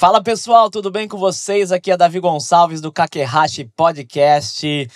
Fala pessoal, tudo bem com vocês? Aqui é Davi Gonçalves do Kakerashi Podcast,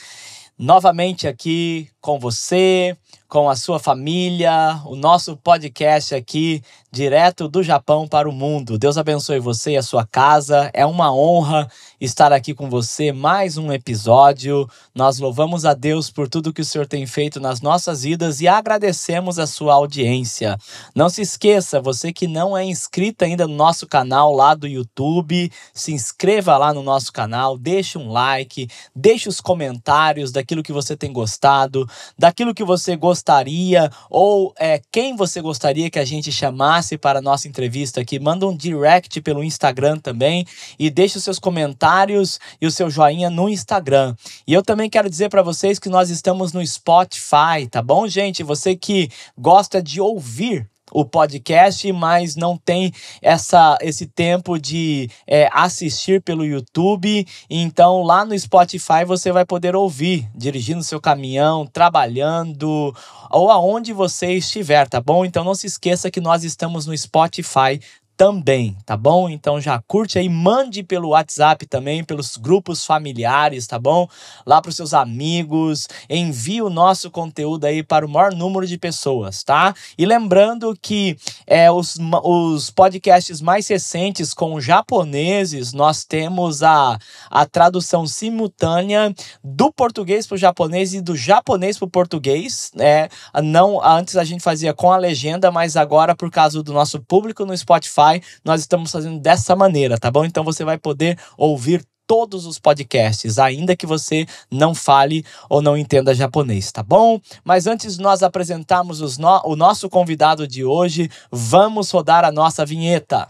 novamente aqui com você com a sua família, o nosso podcast aqui, direto do Japão para o mundo. Deus abençoe você e a sua casa. É uma honra estar aqui com você. Mais um episódio. Nós louvamos a Deus por tudo que o Senhor tem feito nas nossas vidas e agradecemos a sua audiência. Não se esqueça, você que não é inscrito ainda no nosso canal lá do YouTube, se inscreva lá no nosso canal, deixe um like, deixe os comentários daquilo que você tem gostado, daquilo que você gostaria gostaria ou é, quem você gostaria que a gente chamasse para a nossa entrevista aqui. Manda um direct pelo Instagram também e deixe os seus comentários e o seu joinha no Instagram. E eu também quero dizer para vocês que nós estamos no Spotify, tá bom, gente? Você que gosta de ouvir o podcast, mas não tem essa, esse tempo de é, assistir pelo YouTube. Então, lá no Spotify você vai poder ouvir dirigindo seu caminhão, trabalhando ou aonde você estiver, tá bom? Então, não se esqueça que nós estamos no Spotify também, tá bom? Então já curte aí, mande pelo WhatsApp também, pelos grupos familiares, tá bom? Lá para os seus amigos, envie o nosso conteúdo aí para o maior número de pessoas, tá? E lembrando que é, os, os podcasts mais recentes com japoneses, nós temos a, a tradução simultânea do português para o japonês e do japonês para o português, né? Não, antes a gente fazia com a legenda, mas agora por causa do nosso público no Spotify, Spotify, nós estamos fazendo dessa maneira, tá bom? Então você vai poder ouvir todos os podcasts, ainda que você não fale ou não entenda japonês, tá bom? Mas antes de nós apresentarmos no... o nosso convidado de hoje, vamos rodar a nossa vinheta.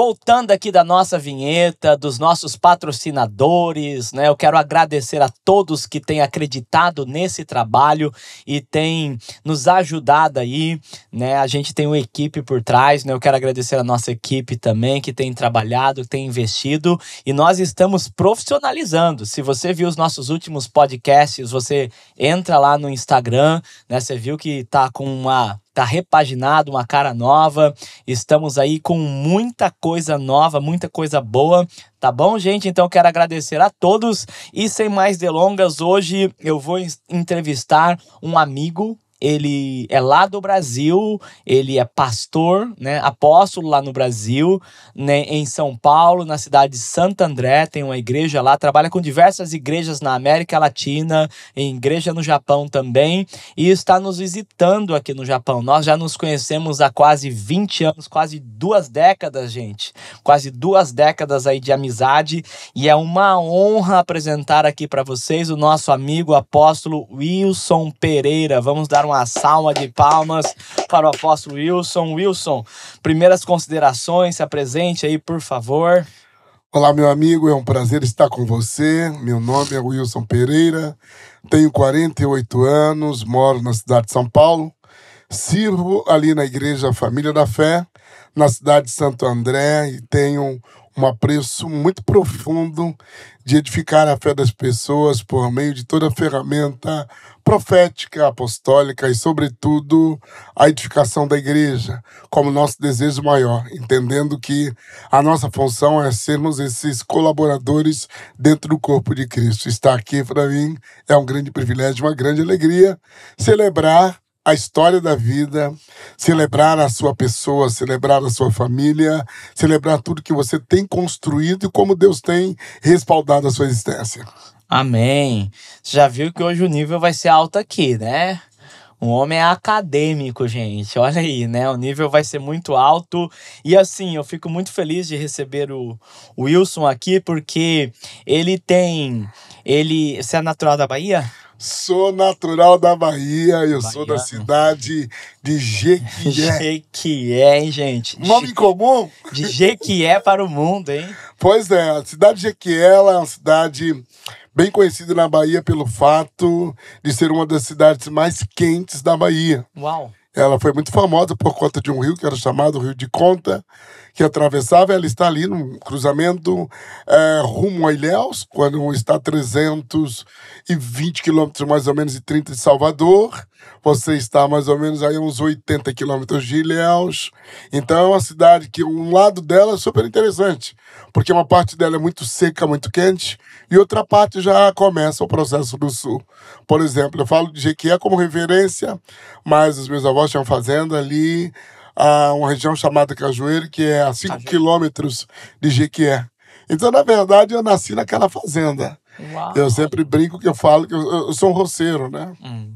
Voltando aqui da nossa vinheta, dos nossos patrocinadores, né? Eu quero agradecer a todos que têm acreditado nesse trabalho e têm nos ajudado aí, né? A gente tem uma equipe por trás, né? Eu quero agradecer a nossa equipe também que tem trabalhado, que tem investido e nós estamos profissionalizando. Se você viu os nossos últimos podcasts, você entra lá no Instagram, né? Você viu que tá com uma tá repaginado, uma cara nova. Estamos aí com muita coisa nova, muita coisa boa. Tá bom, gente? Então quero agradecer a todos e sem mais delongas, hoje eu vou entrevistar um amigo ele é lá do Brasil, ele é pastor, né, apóstolo lá no Brasil, né, em São Paulo, na cidade de Santo André, tem uma igreja lá, trabalha com diversas igrejas na América Latina, em igreja no Japão também, e está nos visitando aqui no Japão. Nós já nos conhecemos há quase 20 anos, quase duas décadas, gente, quase duas décadas aí de amizade, e é uma honra apresentar aqui para vocês o nosso amigo apóstolo Wilson Pereira. Vamos dar um uma salva de palmas para o apóstolo Wilson. Wilson, primeiras considerações, se apresente aí, por favor. Olá, meu amigo, é um prazer estar com você. Meu nome é Wilson Pereira, tenho 48 anos, moro na cidade de São Paulo, sirvo ali na Igreja Família da Fé, na cidade de Santo André, e tenho um apreço muito profundo de edificar a fé das pessoas por meio de toda ferramenta profética, apostólica e, sobretudo, a edificação da igreja, como nosso desejo maior, entendendo que a nossa função é sermos esses colaboradores dentro do corpo de Cristo. Estar aqui, para mim, é um grande privilégio, uma grande alegria celebrar a história da vida, celebrar a sua pessoa, celebrar a sua família, celebrar tudo que você tem construído e como Deus tem respaldado a sua existência. Amém. Você já viu que hoje o nível vai ser alto aqui, né? O homem é acadêmico, gente. Olha aí, né? O nível vai ser muito alto. E assim, eu fico muito feliz de receber o, Wilson aqui, porque ele tem. Ele. Você é natural da Bahia? Sou natural da Bahia, eu sou da cidade de Jequié. Jequié, hein, gente? Nome comum? De Jequié para o mundo, hein? Pois é, a cidade de Jequié é uma cidade bem conhecida na Bahia pelo fato de ser uma das cidades mais quentes da Bahia. Uau! Ela foi muito famosa por conta de um rio que era chamado Rio de Conta, que atravessava, ela está ali no cruzamento é, rumo a Ilhéus, quando está a 320 quilômetros mais ou menos e 30 de Salvador. Você está mais ou menos aí uns 80 quilômetros de Ilhéus. Então é uma cidade que um lado dela é super interessante, porque uma parte dela é muito seca, muito quente, e outra parte já começa o processo do sul. Por exemplo, eu falo de Jequié como referência, mas os meus avós tinham fazenda ali a uma região chamada Cajueiro, que é a 5 quilômetros de Jequié. Então, na verdade, eu nasci naquela fazenda. Uau. Eu sempre brinco que eu falo que eu, eu sou um roceiro, né? Hum.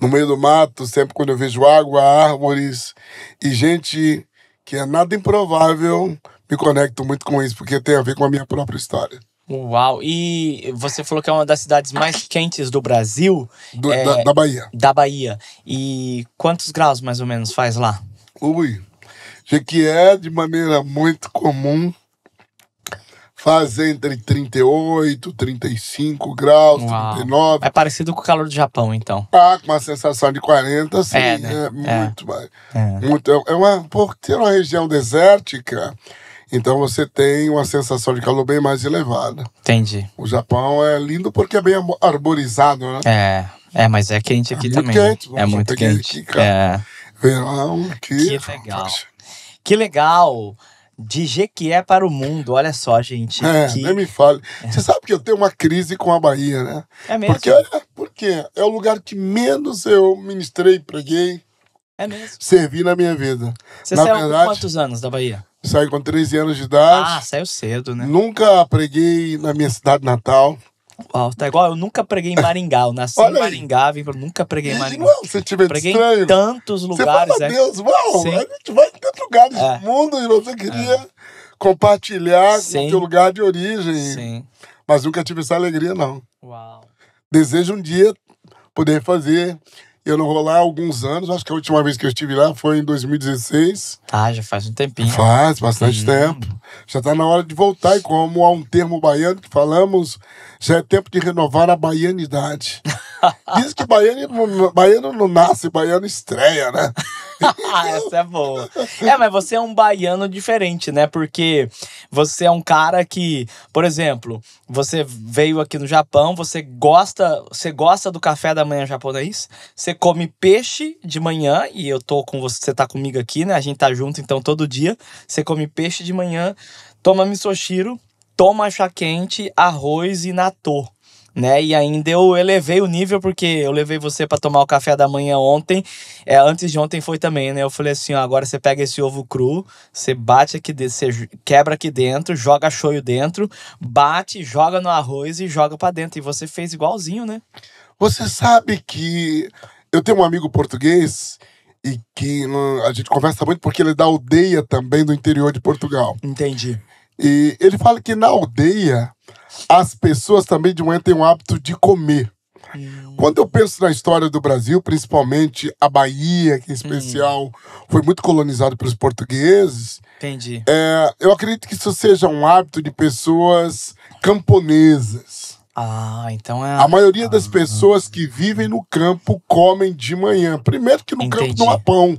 No meio do mato, sempre quando eu vejo água, árvores e gente que é nada improvável, me conecto muito com isso, porque tem a ver com a minha própria história. Uau! E você falou que é uma das cidades mais quentes do Brasil. Do, é, da, da Bahia. Da Bahia. E quantos graus mais ou menos faz lá? Ui. já que é de maneira muito comum fazer entre 38, 35 graus, Uau. 39. É parecido com o calor do Japão, então. Ah, com uma sensação de 40, sim. É, né? é, é. muito é. mais. É. Muito, é, é uma, por ser uma região desértica, então você tem uma sensação de calor bem mais elevada. Entendi. O Japão é lindo porque é bem arborizado, né? É, é mas é quente aqui é também. Muito né? quente, é muito quente. Aqui, é. Verão que. Que é legal. Que legal. De Jequié para o mundo, olha só, gente. É, que... nem me fale. Você sabe que eu tenho uma crise com a Bahia, né? É mesmo? Porque, é, porque é o lugar que menos eu ministrei, preguei. É mesmo? Servi na minha vida. Você na saiu verdade, com quantos anos da Bahia? Saí com 13 anos de idade. Ah, saiu cedo, né? Nunca preguei na minha cidade natal. Uau, tá igual, eu nunca preguei em Maringá. Eu nasci Olha em Maringá, vim, nunca preguei em Maringá. Não, você tiver preguei estranho. em tantos lugares. Você fala, é. Deus, uau, Sim. a gente vai em tantos lugares é. do mundo e você queria é. compartilhar Sim. com o seu lugar de origem. Sim. Mas nunca tive essa alegria, não. Uau. Desejo um dia poder fazer eu não vou lá há alguns anos, acho que a última vez que eu estive lá foi em 2016. Tá, ah, já faz um tempinho. Faz bastante uhum. tempo. Já está na hora de voltar, e como há um termo baiano que falamos, já é tempo de renovar a baianidade. Diz que baiano, baiano não nasce, baiano estreia, né? Essa é boa. É, mas você é um baiano diferente, né? Porque você é um cara que, por exemplo, você veio aqui no Japão, você gosta, você gosta do café da manhã japonês, você come peixe de manhã e eu tô com você, você tá comigo aqui, né? A gente tá junto então todo dia. Você come peixe de manhã, toma misoshiro, toma chá quente, arroz e natô né? E ainda eu elevei o nível porque eu levei você para tomar o café da manhã ontem. É, antes de ontem foi também, né? Eu falei assim, ó, agora você pega esse ovo cru, você bate aqui você quebra aqui dentro, joga shoyu dentro, bate, joga no arroz e joga para dentro. E você fez igualzinho, né? Você sabe que eu tenho um amigo português e que a gente conversa muito porque ele é da aldeia também do interior de Portugal. Entendi. E ele fala que na aldeia as pessoas também de manhã têm o hábito de comer. Hum. Quando eu penso na história do Brasil, principalmente a Bahia, que em hum. especial hum. foi muito colonizado pelos portugueses, entendi. É, eu acredito que isso seja um hábito de pessoas camponesas. Ah, então é. A maioria das ah. pessoas que vivem no campo comem de manhã. Primeiro que no entendi. campo não há pão.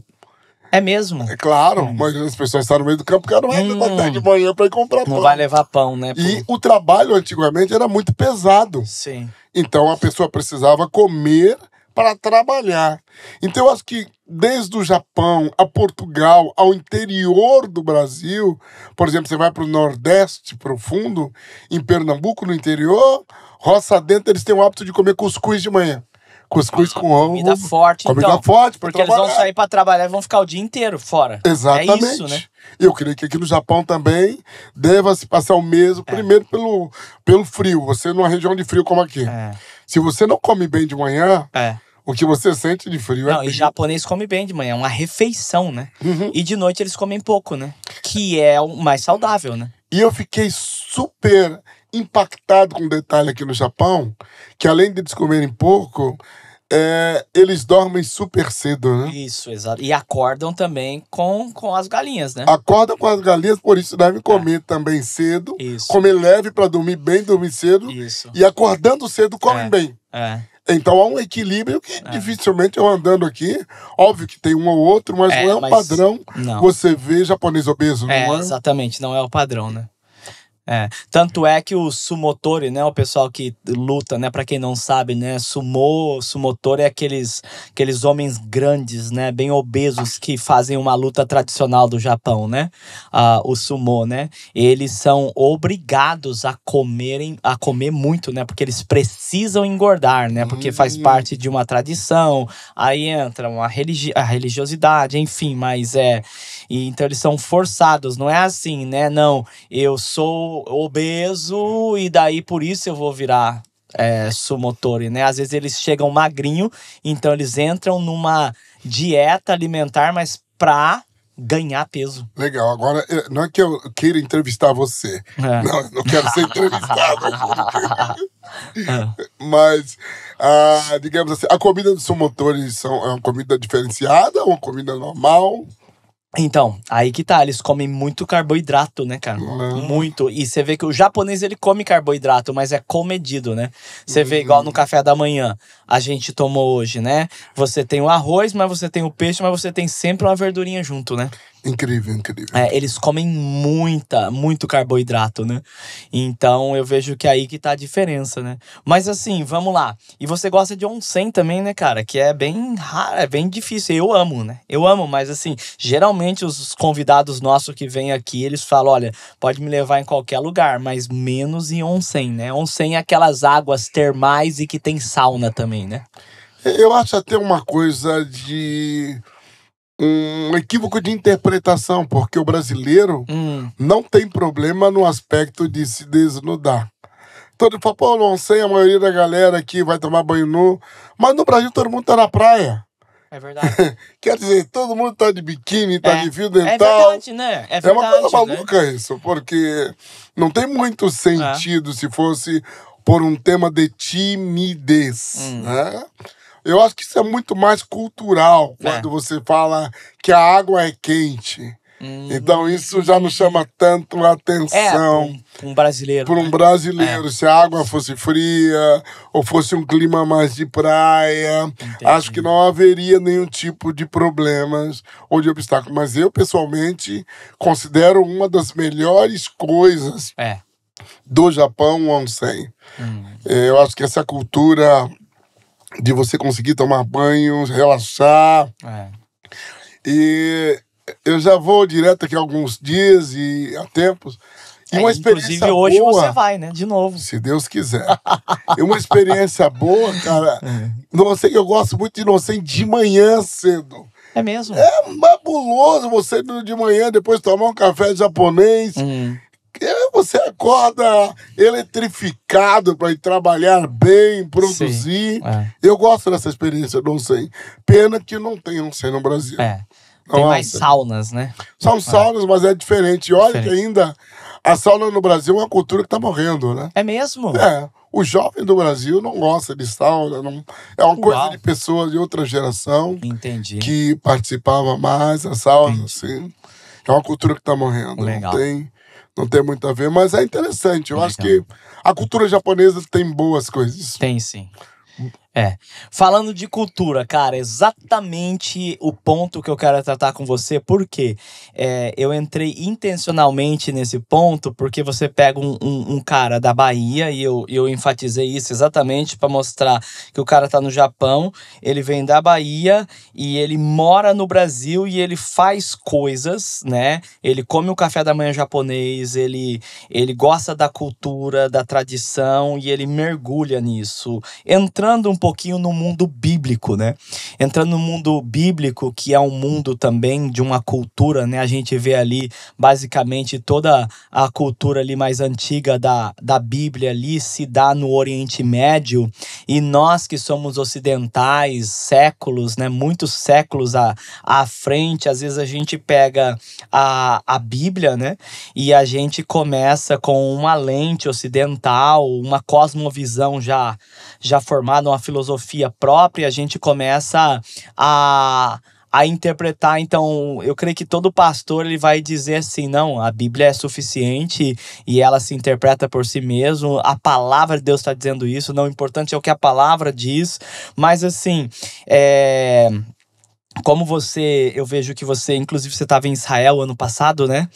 É mesmo? É claro, é. mas as pessoas estão no meio do campo, porque não vai hum. levantar de manhã para ir comprar não pão. Não vai levar pão, né? Pô? E o trabalho antigamente era muito pesado. Sim. Então a pessoa precisava comer para trabalhar. Então eu acho que desde o Japão a Portugal, ao interior do Brasil, por exemplo, você vai para o Nordeste profundo, em Pernambuco, no interior, roça dentro, eles têm o hábito de comer cuscuz de manhã. Cuscuz com ovo. Comida forte, comida então. forte Porque trabalhar. eles vão sair pra trabalhar e vão ficar o dia inteiro fora. Exatamente. É isso, né? Eu creio que aqui no Japão também deva se passar o mesmo, é. primeiro pelo, pelo frio. Você numa região de frio como aqui. É. Se você não come bem de manhã, é. o que você sente de frio não, é. Não, e japonês come bem de manhã, é uma refeição, né? Uhum. E de noite eles comem pouco, né? Que é o mais saudável, né? E eu fiquei super impactado com um detalhe aqui no Japão, que além de descomerem pouco, é, eles dormem super cedo, né? Isso, exato. E acordam também com, com as galinhas, né? Acordam com as galinhas, por isso devem é. comer é. também cedo. Isso. Comer leve para dormir bem, dormir cedo. Isso. E acordando cedo, comem é. bem. É. Então há um equilíbrio que é. dificilmente eu andando aqui, óbvio que tem um ou outro, mas é, não é um padrão não. você vê japonês obeso, não é? Exatamente, não é o padrão, né? É, tanto é que o sumotori, né, o pessoal que luta, né, para quem não sabe, né, sumô, sumotori é aqueles aqueles homens grandes, né, bem obesos que fazem uma luta tradicional do Japão, né? Ah, o sumô, né? Eles são obrigados a comerem, a comer muito, né, porque eles precisam engordar, né? Porque faz hum. parte de uma tradição. Aí entra uma religi a religiosidade, enfim, mas é, e, então eles são forçados, não é assim, né? Não, eu sou obeso e daí por isso eu vou virar é, sumotore, né? Às vezes eles chegam magrinho, então eles entram numa dieta alimentar, mas pra ganhar peso. Legal. Agora, eh, não é que eu queira entrevistar você. É. Não, não quero ser entrevistado. é. Mas, ah, digamos assim, a comida dos sumotores são, é uma comida diferenciada, uma comida normal? Então, aí que tá, eles comem muito carboidrato, né, cara? Uhum. Muito. E você vê que o japonês ele come carboidrato, mas é comedido, né? Você uhum. vê igual no uhum. café da manhã, a gente tomou hoje, né? Você tem o arroz, mas você tem o peixe, mas você tem sempre uma verdurinha junto, né? Incrível, incrível. É, eles comem muita, muito carboidrato, né? Então eu vejo que é aí que tá a diferença, né? Mas assim, vamos lá. E você gosta de onsen também, né, cara? Que é bem raro, é bem difícil. Eu amo, né? Eu amo, mas assim, geralmente os convidados nossos que vêm aqui, eles falam, olha, pode me levar em qualquer lugar, mas menos em onsen, né? Onsen é aquelas águas termais e que tem sauna também, né? Eu acho até uma coisa de um equívoco de interpretação, porque o brasileiro hum. não tem problema no aspecto de se desnudar. Todo então, mundo fala, pô, não sei, a maioria da galera aqui vai tomar banho nu. Mas no Brasil todo mundo tá na praia. É verdade. Quer dizer, todo mundo tá de biquíni, tá é. de fio dental. É verdade, né? É, verdade, é uma coisa né? maluca isso, porque não tem muito sentido é. se fosse por um tema de timidez, hum. né? Eu acho que isso é muito mais cultural é. quando é. você fala que a água é quente. Hum. Então isso já não chama tanto a é, atenção. É, para um, um, brasileiro. Para um né? brasileiro. É. Se a água fosse fria ou fosse um clima mais de praia, Entendi. acho que não haveria nenhum tipo de problemas ou de obstáculo. Mas eu, pessoalmente, considero uma das melhores coisas. É. Do Japão, o onsen. Hum. É, eu acho que essa cultura de você conseguir tomar banho, relaxar. É. E eu já vou direto aqui alguns dias e há tempos. E é, uma experiência inclusive, hoje boa, você vai, né? De novo. Se Deus quiser. E uma experiência boa, cara. É. Não sei, eu gosto muito de não sei de manhã cedo. É mesmo? É fabuloso você de manhã, depois tomar um café japonês. Hum você acorda eletrificado para ir trabalhar bem, produzir. Sim, é. Eu gosto dessa experiência do Onsen. Pena que não tem Onsen no Brasil. É. Tem Nossa. mais saunas, né? São é. saunas, mas é diferente. E olha diferente. que ainda a sauna no Brasil é uma cultura que está morrendo, né? É mesmo? É. O jovem do Brasil não gosta de sauna, não... é uma Uau. coisa de pessoas de outra geração Entendi. que participava mais da sauna, Entendi. assim. É uma cultura que está morrendo. Legal. Não tem não tem muito a ver, mas é interessante. Eu Legal. acho que a cultura japonesa tem boas coisas. Tem sim. É. Falando de cultura, cara, exatamente o ponto que eu quero tratar com você, porque é, eu entrei intencionalmente nesse ponto, porque você pega um, um, um cara da Bahia, e eu, eu enfatizei isso exatamente para mostrar que o cara tá no Japão, ele vem da Bahia e ele mora no Brasil e ele faz coisas, né? Ele come o café da manhã japonês, ele, ele gosta da cultura, da tradição e ele mergulha nisso. Entrando um pouquinho no mundo bíblico, né? Entrando no mundo bíblico, que é um mundo também de uma cultura, né? A gente vê ali basicamente toda a cultura ali mais antiga da, da Bíblia ali se dá no Oriente Médio e nós que somos ocidentais, séculos, né? Muitos séculos à, à frente, às vezes a gente pega a, a Bíblia, né? E a gente começa com uma lente ocidental, uma cosmovisão já, já formada, uma filosofia filosofia própria, a gente começa a a interpretar. Então, eu creio que todo pastor ele vai dizer assim: não, a Bíblia é suficiente e ela se interpreta por si mesmo. A palavra de Deus está dizendo isso. Não, o importante é o que a palavra diz. Mas assim, é como você, eu vejo que você, inclusive você estava em Israel ano passado, né?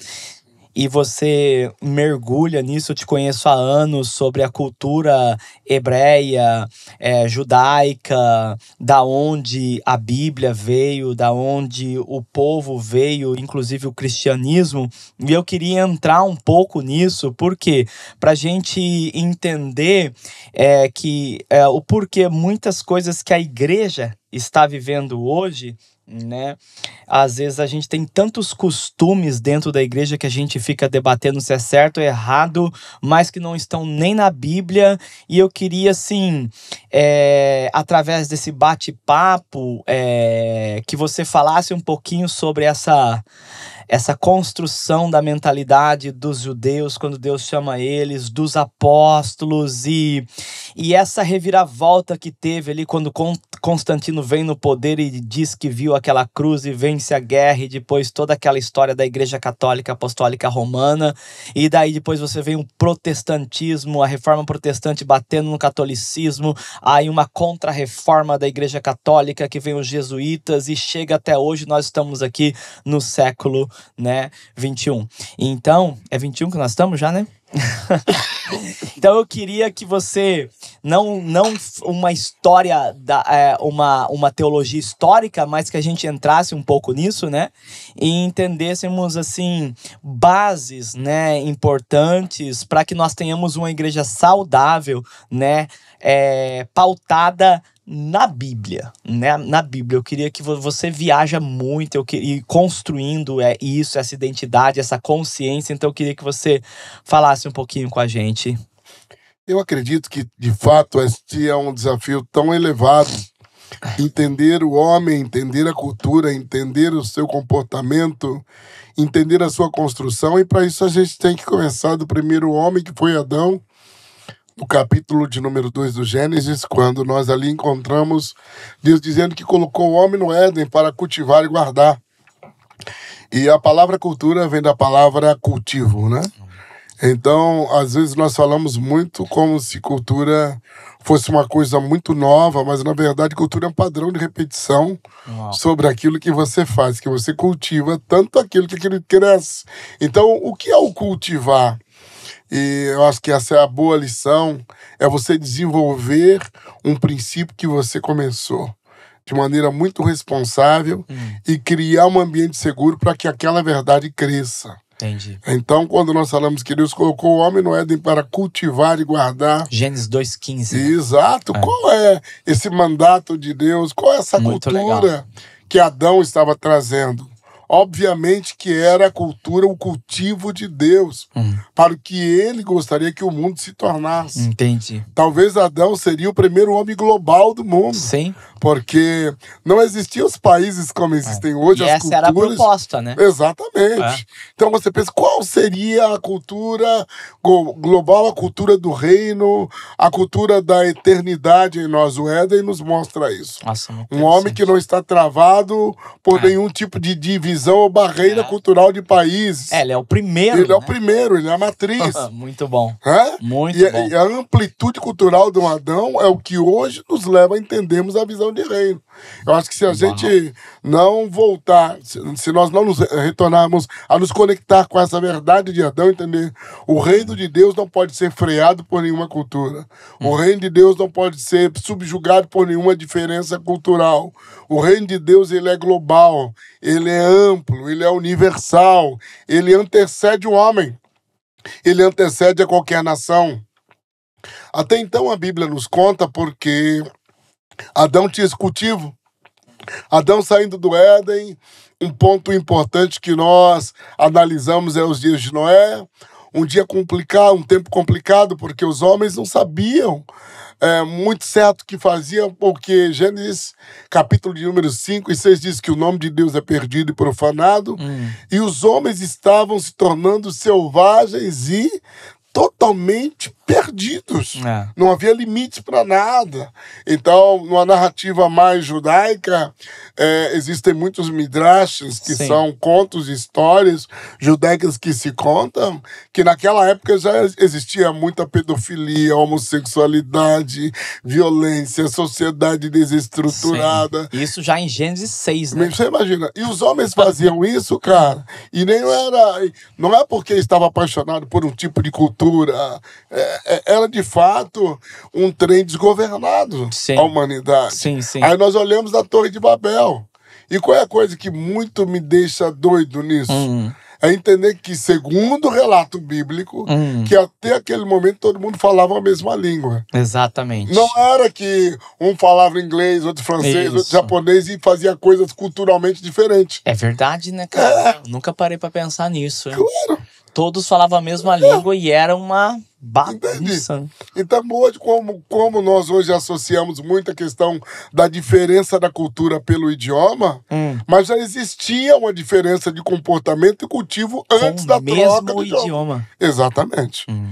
e você mergulha nisso. Eu te conheço há anos sobre a cultura hebreia, é, judaica, da onde a Bíblia veio, da onde o povo veio, inclusive o cristianismo. E eu queria entrar um pouco nisso, porque para a gente entender é, que é, o porquê muitas coisas que a igreja está vivendo hoje né? Às vezes a gente tem tantos costumes dentro da igreja que a gente fica debatendo se é certo ou errado, mas que não estão nem na Bíblia. E eu queria, assim, é, através desse bate-papo, é, que você falasse um pouquinho sobre essa essa construção da mentalidade dos judeus quando Deus chama eles, dos apóstolos e, e essa reviravolta que teve ali quando Constantino vem no poder e diz que viu aquela cruz e vence a guerra, e depois toda aquela história da Igreja Católica Apostólica Romana, e daí depois você vem o protestantismo, a reforma protestante batendo no catolicismo, aí uma contra-reforma da Igreja Católica que vem os jesuítas e chega até hoje, nós estamos aqui no século né, 21. Então, é 21 que nós estamos já, né? então eu queria que você não não uma história da é, uma uma teologia histórica, mas que a gente entrasse um pouco nisso, né? E entendêssemos assim bases, né, importantes para que nós tenhamos uma igreja saudável, né, é, pautada na Bíblia, né? Na Bíblia, eu queria que você viaja muito, eu queria construindo é isso, essa identidade, essa consciência. Então eu queria que você falasse um pouquinho com a gente. Eu acredito que de fato este é um desafio tão elevado, entender o homem, entender a cultura, entender o seu comportamento, entender a sua construção e para isso a gente tem que começar do primeiro homem que foi Adão no capítulo de número 2 do Gênesis, quando nós ali encontramos Deus dizendo que colocou o homem no Éden para cultivar e guardar. E a palavra cultura vem da palavra cultivo, né? Então, às vezes nós falamos muito como se cultura fosse uma coisa muito nova, mas na verdade cultura é um padrão de repetição Uau. sobre aquilo que você faz, que você cultiva tanto aquilo que aquilo cresce. Então, o que é o cultivar? E eu acho que essa é a boa lição, é você desenvolver um princípio que você começou de maneira muito responsável hum. e criar um ambiente seguro para que aquela verdade cresça. Entendi. Então, quando nós falamos que Deus colocou o homem no Éden para cultivar e guardar. Gênesis 2,15. Né? Exato. É. Qual é esse mandato de Deus? Qual é essa muito cultura legal. que Adão estava trazendo? obviamente que era a cultura, o cultivo de Deus, hum. para o que ele gostaria que o mundo se tornasse. Entendi. Talvez Adão seria o primeiro homem global do mundo. Sim. Porque não existiam os países como existem é. hoje, e as essa culturas. era a proposta, né? Exatamente. É. Então você pensa, qual seria a cultura global, a cultura do reino, a cultura da eternidade em nós? O Éden nos mostra isso. Nossa, um homem que não está travado por é. nenhum tipo de divisão Visão ou barreira é. cultural de países. É, ele é o primeiro. Ele né? é o né? primeiro, ele é a matriz. Muito bom. É? Muito e, é, bom. E a amplitude cultural do Adão é o que hoje nos leva a entendermos a visão de reino. Eu acho que se a gente não voltar, se nós não nos retornarmos a nos conectar com essa verdade de Adão, entender, o reino de Deus não pode ser freado por nenhuma cultura. O hum. reino de Deus não pode ser subjugado por nenhuma diferença cultural. O reino de Deus ele é global, ele é amplo, ele é universal, ele antecede o homem. Ele antecede a qualquer nação. Até então a Bíblia nos conta porque Adão tinha esse cultivo. Adão saindo do Éden, um ponto importante que nós analisamos é os dias de Noé. Um dia complicado, um tempo complicado, porque os homens não sabiam é, muito certo o que faziam, porque Gênesis, capítulo de número 5 e 6, diz que o nome de Deus é perdido e profanado, hum. e os homens estavam se tornando selvagens e totalmente perdidos. É. Não havia limites para nada. Então, numa narrativa mais judaica, é, existem muitos midrashes, que Sim. são contos, histórias judaicas que se contam, que naquela época já existia muita pedofilia, homossexualidade, violência, sociedade desestruturada. Sim. Isso já em Gênesis 6, né? Você imagina. E os homens faziam isso, cara, e nem era... Não é porque estava apaixonado por um tipo de cultura, cultura. É, é, era, de fato, um trem desgovernado sim. à humanidade. Sim, sim. Aí nós olhamos da Torre de Babel. E qual é a coisa que muito me deixa doido nisso? Hum. É entender que, segundo o relato bíblico, hum. que até aquele momento todo mundo falava a mesma língua. Exatamente. Não era que um falava inglês, outro francês, Isso. outro japonês e fazia coisas culturalmente diferentes. É verdade, né, cara? É. Nunca parei para pensar nisso. Hein? Claro todos falavam a mesma é. língua e era uma bagunça. Então, hoje, como, como nós hoje associamos muito a questão da diferença da cultura pelo idioma, hum. mas já existia uma diferença de comportamento e cultivo antes Com da troca do idioma. idioma. Exatamente. Hum.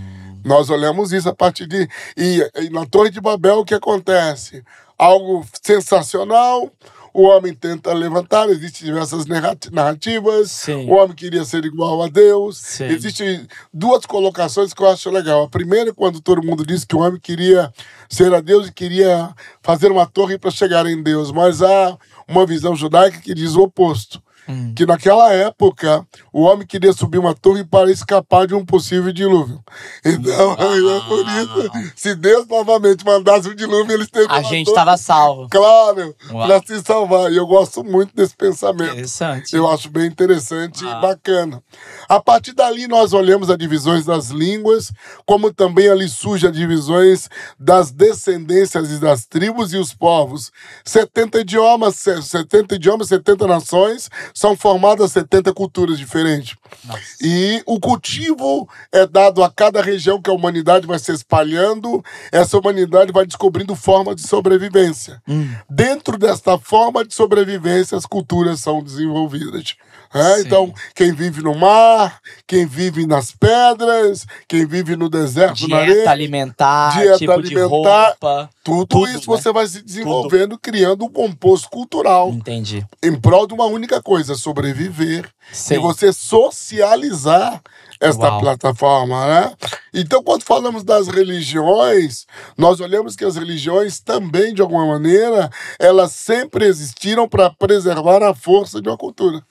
Nós olhamos isso a partir de. E, e na Torre de Babel, o que acontece? Algo sensacional, o homem tenta levantar, existem diversas narrativas, Sim. o homem queria ser igual a Deus. Sim. Existem duas colocações que eu acho legal. A primeira, é quando todo mundo diz que o homem queria ser a Deus e queria fazer uma torre para chegar em Deus, mas há uma visão judaica que diz o oposto Hum. Que naquela época o homem queria subir uma torre para escapar de um possível dilúvio. Então, ah. por isso, se Deus novamente mandasse um dilúvio, eles teriam. A gente estava salvo. Claro, para se salvar. E eu gosto muito desse pensamento. Interessante. Eu acho bem interessante ah. e bacana. A partir dali, nós olhamos as divisões das línguas, como também ali surge as divisões das descendências e das tribos e os povos. 70 idiomas, 70 idiomas, 70 nações, são formadas 70 culturas diferentes. Nossa. E o cultivo é dado a cada região que a humanidade vai se espalhando, essa humanidade vai descobrindo formas de sobrevivência. Hum. Dentro desta forma de sobrevivência, as culturas são desenvolvidas. É, então, quem vive no mar, quem vive nas pedras, quem vive no deserto, dieta na areia, alimentar, dieta tipo alimentar, roupa, tudo, tudo, isso né? você vai se desenvolvendo, tudo. criando um composto cultural. Entendi. Em prol de uma única coisa, sobreviver. Sim. E você socializar esta Uau. plataforma, né? Então, quando falamos das religiões, nós olhamos que as religiões também, de alguma maneira, elas sempre existiram para preservar a força de uma cultura.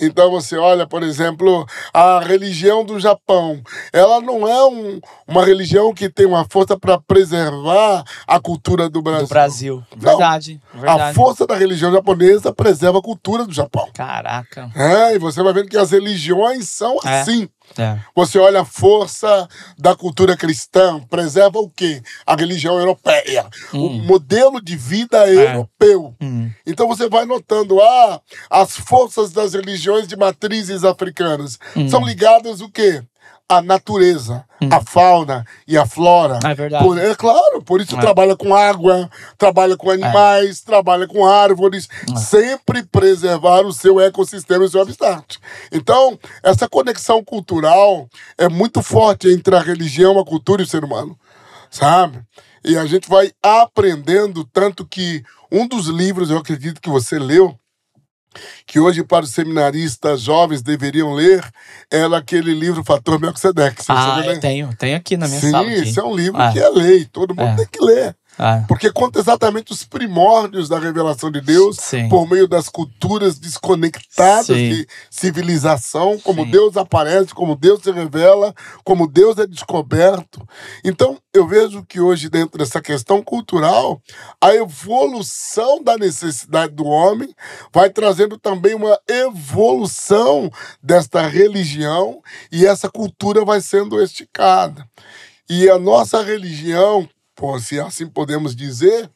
Então você olha, por exemplo, a religião do Japão. Ela não é um, uma religião que tem uma força para preservar a cultura do Brasil. Do Brasil. Verdade, verdade, A força da religião japonesa preserva a cultura do Japão. Caraca. É, e você vai vendo que as religiões são é. assim. É. Você olha a força da cultura cristã, preserva o quê? A religião europeia, hum. o modelo de vida é. europeu. Hum. Então você vai notando, ah, as forças das religiões de matrizes africanas hum. são ligadas o quê? a natureza, hum. a fauna e a flora. É verdade. Por, é claro, por isso é. trabalha com água, trabalha com é. animais, é. trabalha com árvores, é. sempre preservar o seu ecossistema e o seu habitat. Então, essa conexão cultural é muito forte entre a religião, a cultura e o ser humano, sabe? E a gente vai aprendendo tanto que um dos livros, eu acredito que você leu, que hoje para os seminaristas jovens deveriam ler, era aquele livro Fator Melquisedeque. Ah, eu tenho, tenho aqui na minha Sim, sala. Sim, esse é um livro ah. que é lei, todo mundo é. tem que ler. Ah. Porque conta exatamente os primórdios da revelação de Deus Sim. por meio das culturas desconectadas Sim. de civilização, como Sim. Deus aparece, como Deus se revela, como Deus é descoberto. Então, eu vejo que hoje, dentro dessa questão cultural, a evolução da necessidade do homem vai trazendo também uma evolução desta religião e essa cultura vai sendo esticada. E a nossa religião, se assim podemos dizer,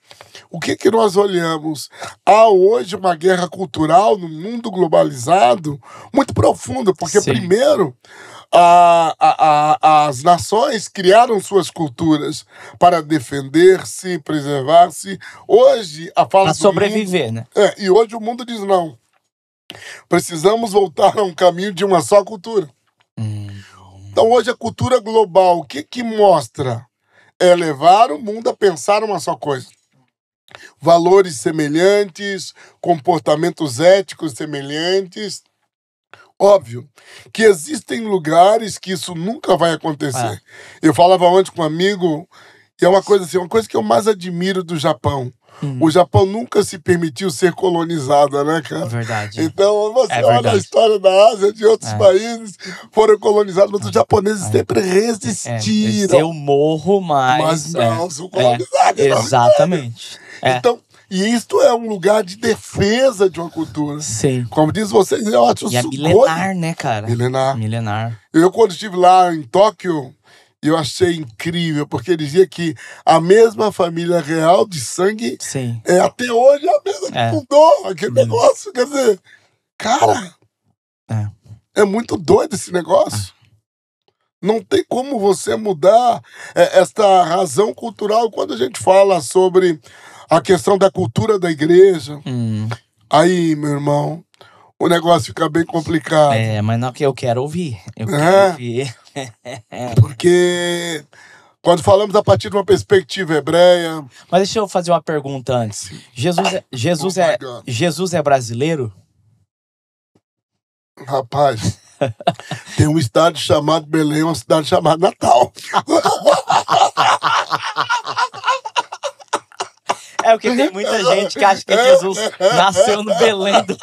o que, que nós olhamos? Há hoje uma guerra cultural no mundo globalizado muito profunda, porque, Sim. primeiro, a, a, a, as nações criaram suas culturas para defender-se, preservar-se. Hoje, a fala. Para sobreviver, mundo, né? É, e hoje o mundo diz não. Precisamos voltar a um caminho de uma só cultura. Hum. Então, hoje, a cultura global, o que, que mostra? é levar o mundo a pensar uma só coisa. Valores semelhantes, comportamentos éticos semelhantes. Óbvio que existem lugares que isso nunca vai acontecer. É. Eu falava ontem com um amigo, e é uma coisa assim, uma coisa que eu mais admiro do Japão Uhum. O Japão nunca se permitiu ser colonizada, né, cara? Verdade. Então, você é olha verdade. a história da Ásia, de outros é. países foram colonizados, mas os é. japoneses é. sempre resistiram. É, eu morro, mas... Mas não, são colonizados. Exatamente. Então, e isto é um lugar de defesa de uma cultura. Sim. Como diz vocês, é acho e é milenar, né, cara? Milenar. Milenar. Eu, quando estive lá em Tóquio, eu achei incrível, porque ele dizia que a mesma família real de sangue Sim. é até hoje a mesma que é. fundou aquele hum. negócio. Quer dizer, cara, é, é muito doido esse negócio. É. Não tem como você mudar é, esta razão cultural quando a gente fala sobre a questão da cultura da igreja. Hum. Aí, meu irmão, o negócio fica bem complicado. É, mas não é que eu quero ouvir. Eu é. quero ouvir. Porque quando falamos a partir de uma perspectiva hebreia. Mas deixa eu fazer uma pergunta antes. Jesus é, Jesus é, oh Jesus é brasileiro? Rapaz, tem um estado chamado Belém, uma cidade chamada Natal. É porque tem muita gente que acha que Jesus nasceu no Belém do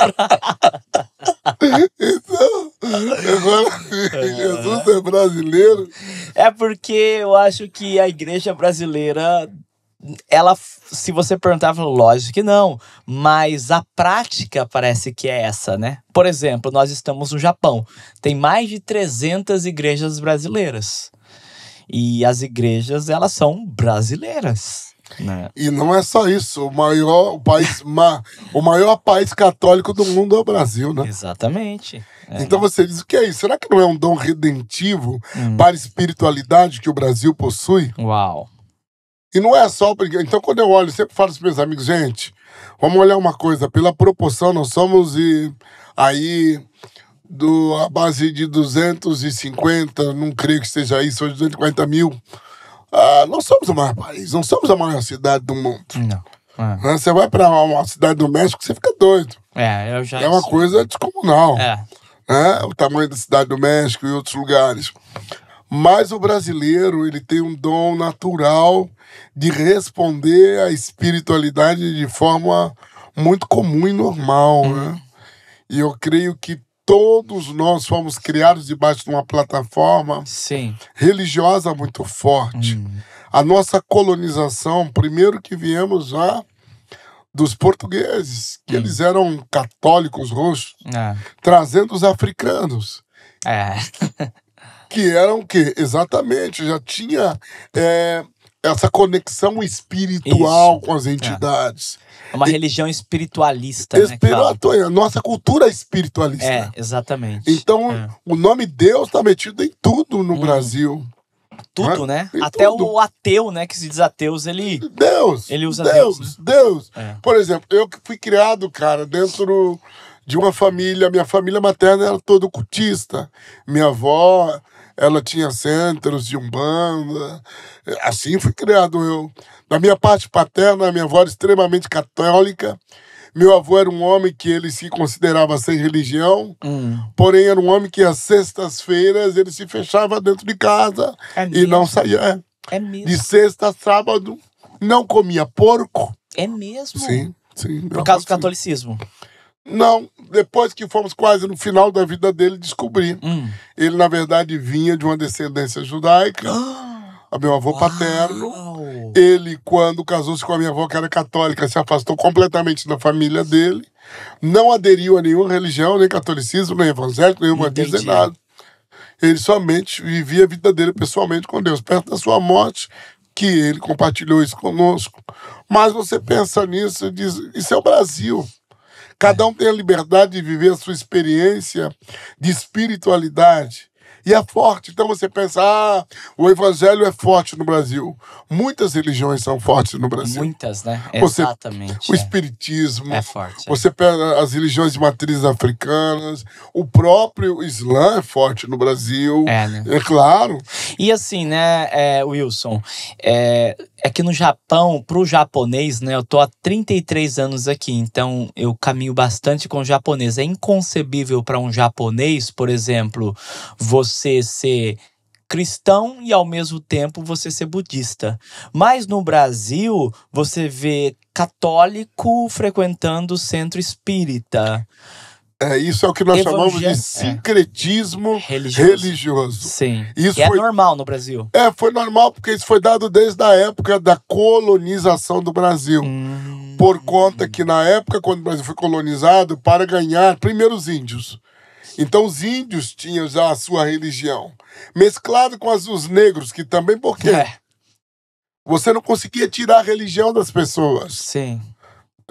Então, Agora, é. Jesus é brasileiro. É porque eu acho que a igreja brasileira ela, se você perguntar, lógico que não, mas a prática parece que é essa, né? Por exemplo, nós estamos no Japão, tem mais de 300 igrejas brasileiras. E as igrejas, elas são brasileiras. É. E não é só isso. O maior, o país, ma, o maior país católico do mundo é o Brasil, né? Exatamente. É, então né? você diz: o que é isso? Será que não é um dom redentivo hum. para a espiritualidade que o Brasil possui? Uau! E não é só. Então, quando eu olho, eu sempre falo para meus amigos, gente, vamos olhar uma coisa, pela proporção, nós somos e aí do, a base de 250, não creio que seja isso, hoje 240 mil ah, não somos o maior país, não somos a maior cidade do mundo. Não. É. Né? Você vai para uma cidade do México, você fica doido. É, eu já. É uma coisa descomunal. É. Né? O tamanho da cidade do México e outros lugares. Mas o brasileiro, ele tem um dom natural de responder à espiritualidade de forma muito comum e normal, uhum. né? E eu creio que todos nós fomos criados debaixo de uma plataforma Sim. religiosa muito forte. Hum. A nossa colonização, primeiro que viemos já dos portugueses, que hum. eles eram católicos roxos, é. trazendo os africanos. É. que eram o quê? Exatamente, já tinha é, essa conexão espiritual Isso. com as entidades. É, é uma e, religião espiritualista. Né, espiritual, né, nossa cultura é espiritualista. É, exatamente. Então, é. o nome Deus está metido em tudo no hum. Brasil. Tudo, né? né? Até tudo. o ateu, né? Que se diz ateus, ele. Deus! Ele usa Deus. Deus, né? Deus. É. Por exemplo, eu que fui criado, cara, dentro de uma família. Minha família materna era todo cultista. Minha avó ela tinha centros de umbanda. Assim fui criado eu. Da minha parte paterna, minha avó era extremamente católica. Meu avô era um homem que ele se considerava sem religião, hum. porém era um homem que às sextas-feiras ele se fechava dentro de casa é e mesmo? não saía. É. é mesmo. De sexta a sábado não comia porco. É mesmo? Sim, sim. Por causa do catolicismo. Não, depois que fomos quase no final da vida dele, descobri. Hum. Ele, na verdade, vinha de uma descendência judaica. Ah! a meu avô Uau. paterno. Ele, quando casou-se com a minha avó, que era católica, se afastou completamente da família dele. Não aderiu a nenhuma religião, nem catolicismo, nem evangélico, nem humanismo, nem nada. Ele somente vivia a vida dele pessoalmente com Deus. Perto da sua morte, que ele compartilhou isso conosco. Mas você pensa nisso e diz: isso é o Brasil. Cada um tem a liberdade de viver a sua experiência de espiritualidade. E é forte. Então você pensa, ah, o evangelho é forte no Brasil. Muitas religiões são fortes no Brasil. Muitas, né? Você, Exatamente. O é. espiritismo. É, é forte. Você é. pega as religiões de matrizes africanas. O próprio Islã é forte no Brasil. É, né? É claro. E assim, né, é, Wilson, é, é que no Japão, para o japonês, né? Eu tô há 33 anos aqui, então eu caminho bastante com o japonês. É inconcebível para um japonês, por exemplo, você ser cristão e ao mesmo tempo você ser budista. Mas no Brasil, você vê católico frequentando centro espírita. É, isso é o que nós Evangel... chamamos de é. sincretismo é. religioso. religioso. Sim. Isso foi... é normal no Brasil. É, foi normal porque isso foi dado desde a época da colonização do Brasil. Hum... Por conta que na época, quando o Brasil foi colonizado, para ganhar, primeiro os índios. Então os índios tinham já a sua religião. Mesclado com as, os negros, que também, porque É. Você não conseguia tirar a religião das pessoas. Sim.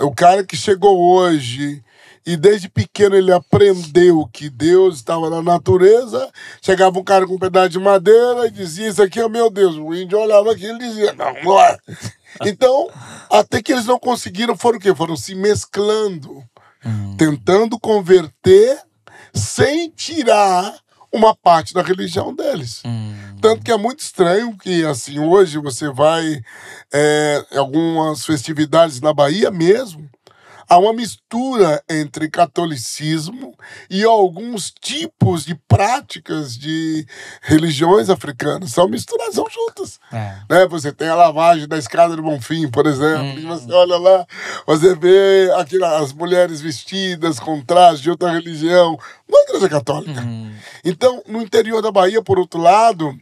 O cara que chegou hoje e desde pequeno ele aprendeu que Deus estava na natureza. Chegava um cara com um pedaço de madeira e dizia: Isso aqui é meu Deus. O índio olhava aqui e dizia: Não, não é. Então, até que eles não conseguiram, foram o quê? Foram se mesclando, hum. tentando converter sem tirar uma parte da religião deles. Hum. Tanto que é muito estranho que, assim, hoje você vai é, algumas festividades na Bahia mesmo, Há uma mistura entre catolicismo e alguns tipos de práticas de religiões africanas. São misturadas, são juntas. É. Né? Você tem a lavagem da escada do Bonfim, por exemplo. Hum. Você olha lá, você vê aqui, as mulheres vestidas com trajes de outra religião. Uma igreja católica. Hum. Então, no interior da Bahia, por outro lado,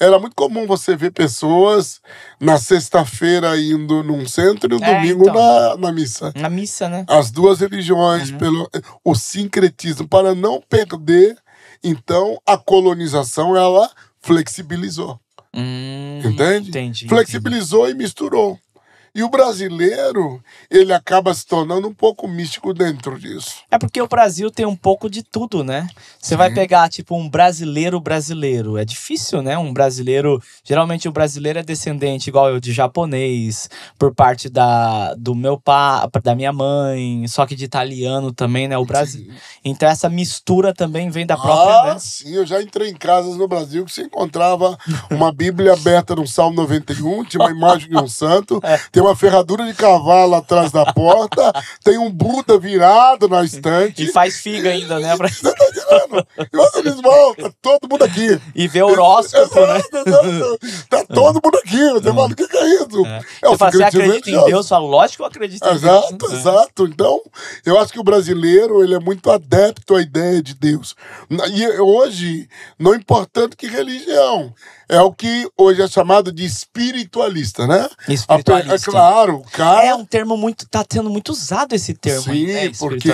era muito comum você ver pessoas na sexta-feira indo num centro e no é, domingo então, na, na missa. Na missa, né? As duas religiões, uhum. pelo, o sincretismo, para não perder. Então, a colonização, ela flexibilizou. Hum, entende? Entendi, Flexibilizou entendi. e misturou. E o brasileiro, ele acaba se tornando um pouco místico dentro disso. É porque o Brasil tem um pouco de tudo, né? Você vai pegar, tipo, um brasileiro brasileiro. É difícil, né? Um brasileiro. Geralmente o brasileiro é descendente, igual eu, de japonês, por parte da, do meu pai, da minha mãe, só que de italiano também, né? O Brasil. Então essa mistura também vem da própria. Ah, né? sim, eu já entrei em casas no Brasil que se encontrava uma Bíblia aberta no Salmo 91, tinha uma imagem de um santo. É. Tem uma ferradura de cavalo atrás da porta, tem um Buda virado na estante. E faz figa ainda, né? Pra... Você tá entendendo? E eles voltam, tá todo mundo aqui. E vê horóscopo, né? tá é. todo mundo aqui. Você é. fala, o que, que é isso? É. Eu, eu falo, você acredita em Deus? Fala, lógico que eu acredito em exato, Deus. Exato, é. exato. Então, eu acho que o brasileiro, ele é muito adepto à ideia de Deus. E hoje, não importando que religião, é o que hoje é chamado de espiritualista, né? Espiritualista. É claro, cara. É um termo muito. tá sendo muito usado esse termo. Sim, é, porque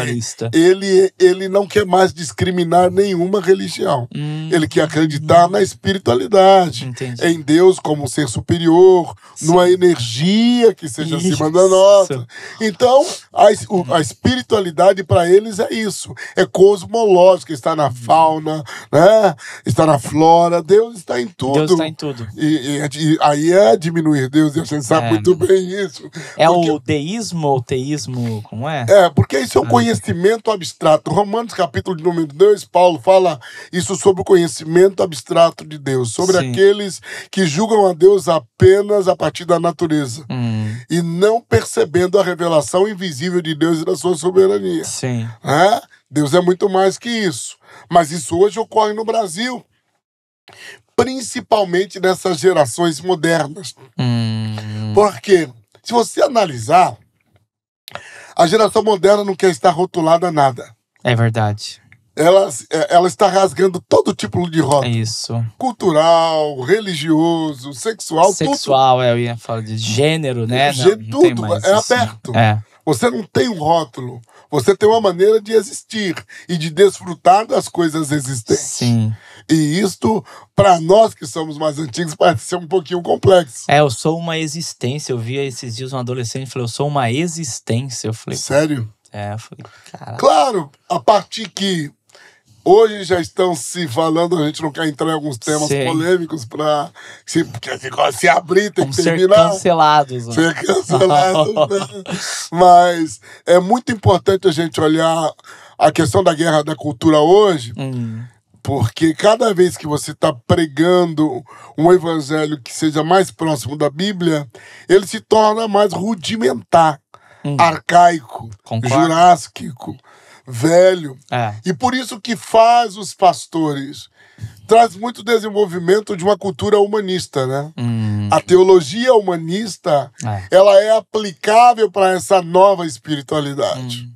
ele, ele não quer mais discriminar nenhuma religião. Hum, ele quer acreditar hum. na espiritualidade. Entendi. Em Deus como um ser superior, Sim. numa energia que seja isso. acima da nossa. Então, a, o, a hum. espiritualidade para eles é isso. É cosmológica, está na hum. fauna, né? Está na flora, Deus está em tudo. Deus Deus está em tudo. E, e, e, aí é diminuir Deus, e a gente sabe é, muito bem isso. É porque... o deísmo ou teísmo, como é? É, porque isso é um ah. conhecimento abstrato. Romanos, capítulo número 2, Paulo fala isso sobre o conhecimento abstrato de Deus, sobre Sim. aqueles que julgam a Deus apenas a partir da natureza hum. e não percebendo a revelação invisível de Deus e da sua soberania. Sim. É? Deus é muito mais que isso. Mas isso hoje ocorre no Brasil principalmente nessas gerações modernas. Hum. Porque, se você analisar, a geração moderna não quer estar rotulada a nada. É verdade. Ela, é, ela está rasgando todo tipo de rota. É isso. Cultural, religioso, sexual, Sexual, tudo. É, eu ia falar de gênero, né? Gê, não, tudo, não é isso. aberto. É. Você não tem um rótulo. Você tem uma maneira de existir e de desfrutar das coisas existentes. Sim. E isto, para nós que somos mais antigos, parece ser um pouquinho complexo. É, eu sou uma existência. Eu via esses dias um adolescente e falei, eu sou uma existência. Eu falei. Sério? É, eu falei, caralho. Claro, a partir que Hoje já estão se falando, a gente não quer entrar em alguns temas Sim. polêmicos para se, porque se, se abrir, tem Vamos que terminar. Ser cancelados. Né? Ser cancelados. né? Mas é muito importante a gente olhar a questão da guerra da cultura hoje. Hum. Porque cada vez que você está pregando um evangelho que seja mais próximo da Bíblia, ele se torna mais rudimentar, hum. arcaico, Concordo. jurássico, velho. É. E por isso que faz os pastores traz muito desenvolvimento de uma cultura humanista, né? Hum. A teologia humanista, é. ela é aplicável para essa nova espiritualidade. Hum.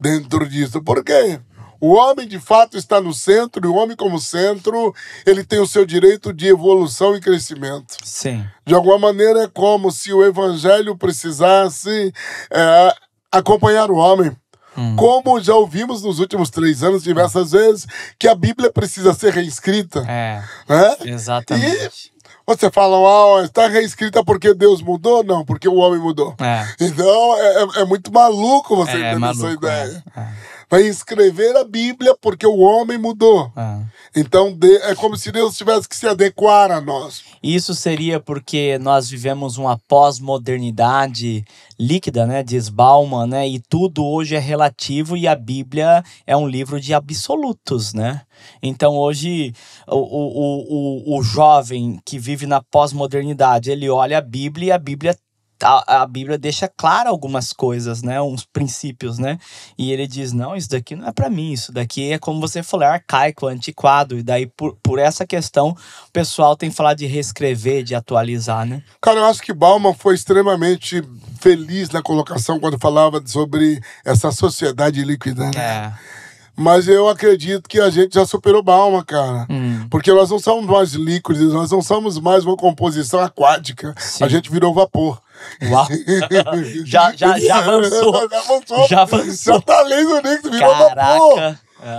Dentro disso, por quê? O homem de fato está no centro e o homem como centro, ele tem o seu direito de evolução e crescimento. Sim. De alguma maneira é como se o evangelho precisasse é, acompanhar o homem. Hum. Como já ouvimos nos últimos três anos diversas vezes, que a Bíblia precisa ser reescrita. É. Né? Exatamente. E você fala, uau, está reescrita porque Deus mudou? Não, porque o homem mudou. É. Então é, é, é muito maluco você é, entender maluco, essa é, ideia. É vai escrever a Bíblia porque o homem mudou. Ah. Então é como se Deus tivesse que se adequar a nós. Isso seria porque nós vivemos uma pós-modernidade líquida, né, diz Bauman, né, e tudo hoje é relativo e a Bíblia é um livro de absolutos, né? Então hoje o, o, o, o jovem que vive na pós-modernidade, ele olha a Bíblia e a Bíblia a, tá, a, Bíblia deixa claro algumas coisas, né? Uns princípios, né? E ele diz: não, isso daqui não é para mim, isso daqui é como você falou, é arcaico, antiquado. E daí, por, por essa questão, o pessoal tem falado de reescrever, de atualizar, né? Cara, eu acho que Bauman foi extremamente feliz na colocação quando falava sobre essa sociedade líquida, né? É. Mas eu acredito que a gente já superou Balma, cara. Hum. Porque nós não somos mais líquidos, nós não somos mais uma composição aquática. Sim. A gente virou vapor. Uau. já, já, já avançou. Já avançou. Já avançou. Já tá lendo nem que virou vapor.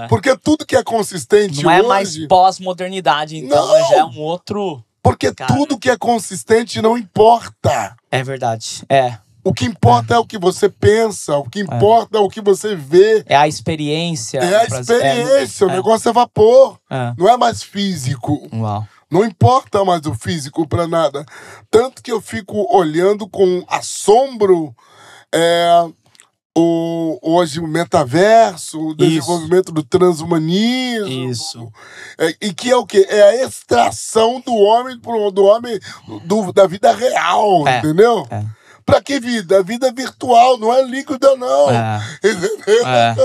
Porque tudo que é consistente Não é hoje... é mais pós-modernidade, então não. já é um outro... Porque Cara. tudo que é consistente não importa. É verdade, é. O que importa é. é, o que você pensa, o que é. importa é, é o que você vê. É a experiência. É a é, experiência, é, o negócio é vapor. Não é mais físico. Uau. Não importa mais o físico para nada. Tanto que eu fico olhando com assombro é, o, hoje o metaverso, o desenvolvimento Isso. do transhumanismo. Isso. É, e que é o quê? É a extração do homem, do homem do, da vida real, é. entendeu? É. Pra que vida? A vida é virtual, não é líquida, não. É. Entendeu? É.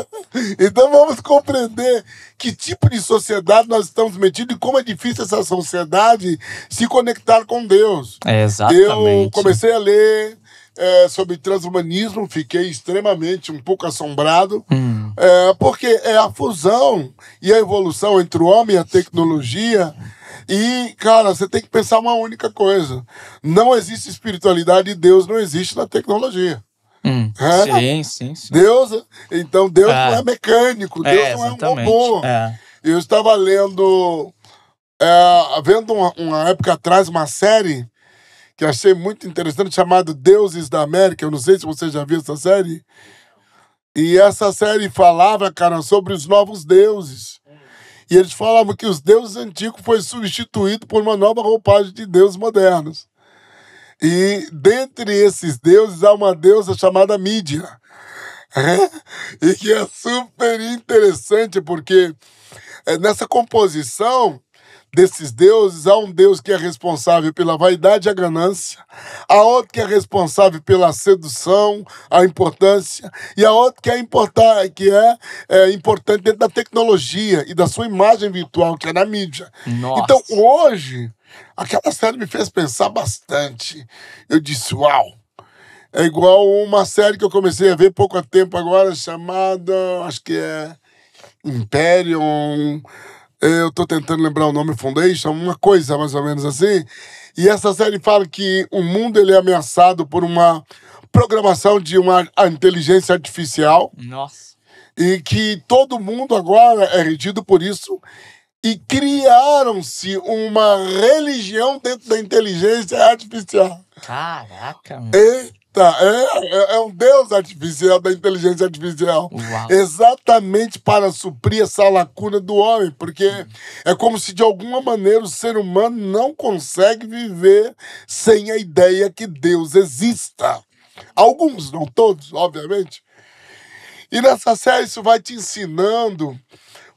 Então vamos compreender que tipo de sociedade nós estamos metidos e como é difícil essa sociedade se conectar com Deus. É, exatamente. Eu comecei a ler é, sobre transhumanismo, fiquei extremamente um pouco assombrado, hum. é, porque é a fusão e a evolução entre o homem e a tecnologia e, cara, você tem que pensar uma única coisa: não existe espiritualidade e Deus não existe na tecnologia. Hum, é? sim, sim, sim, Deus, então Deus ah. não é mecânico, é, Deus é, não é um robô. É. Eu estava lendo, é, vendo uma, uma época atrás uma série que achei muito interessante, chamado Deuses da América. Eu não sei se você já viu essa série. E essa série falava, cara, sobre os novos deuses. E eles falavam que os deuses antigos foi substituído por uma nova roupagem de deuses modernos. E dentre esses deuses há uma deusa chamada Mídia. É? e que é super interessante porque é, nessa composição desses deuses, há um Deus que é responsável pela vaidade e a ganância, há outro que é responsável pela sedução, a importância, e há outro que é, importar, que é, é importante dentro da tecnologia e da sua imagem virtual, que é na mídia. Nossa. Então, hoje, aquela série me fez pensar bastante. Eu disse, uau! É igual uma série que eu comecei a ver pouco tempo agora, chamada, acho que é Imperium, eu estou tentando lembrar o nome Foundation, uma coisa mais ou menos assim. E essa série fala que o mundo ele é ameaçado por uma programação de uma inteligência artificial. Nossa. E que todo mundo agora é regido por isso. E criaram-se uma religião dentro da inteligência artificial. Caraca, mano. E Tá, é, é, é, um deus artificial da inteligência artificial. Uau. Exatamente para suprir essa lacuna do homem, porque é como se de alguma maneira o ser humano não consegue viver sem a ideia que Deus exista. Alguns, não todos, obviamente. E nessa série isso vai te ensinando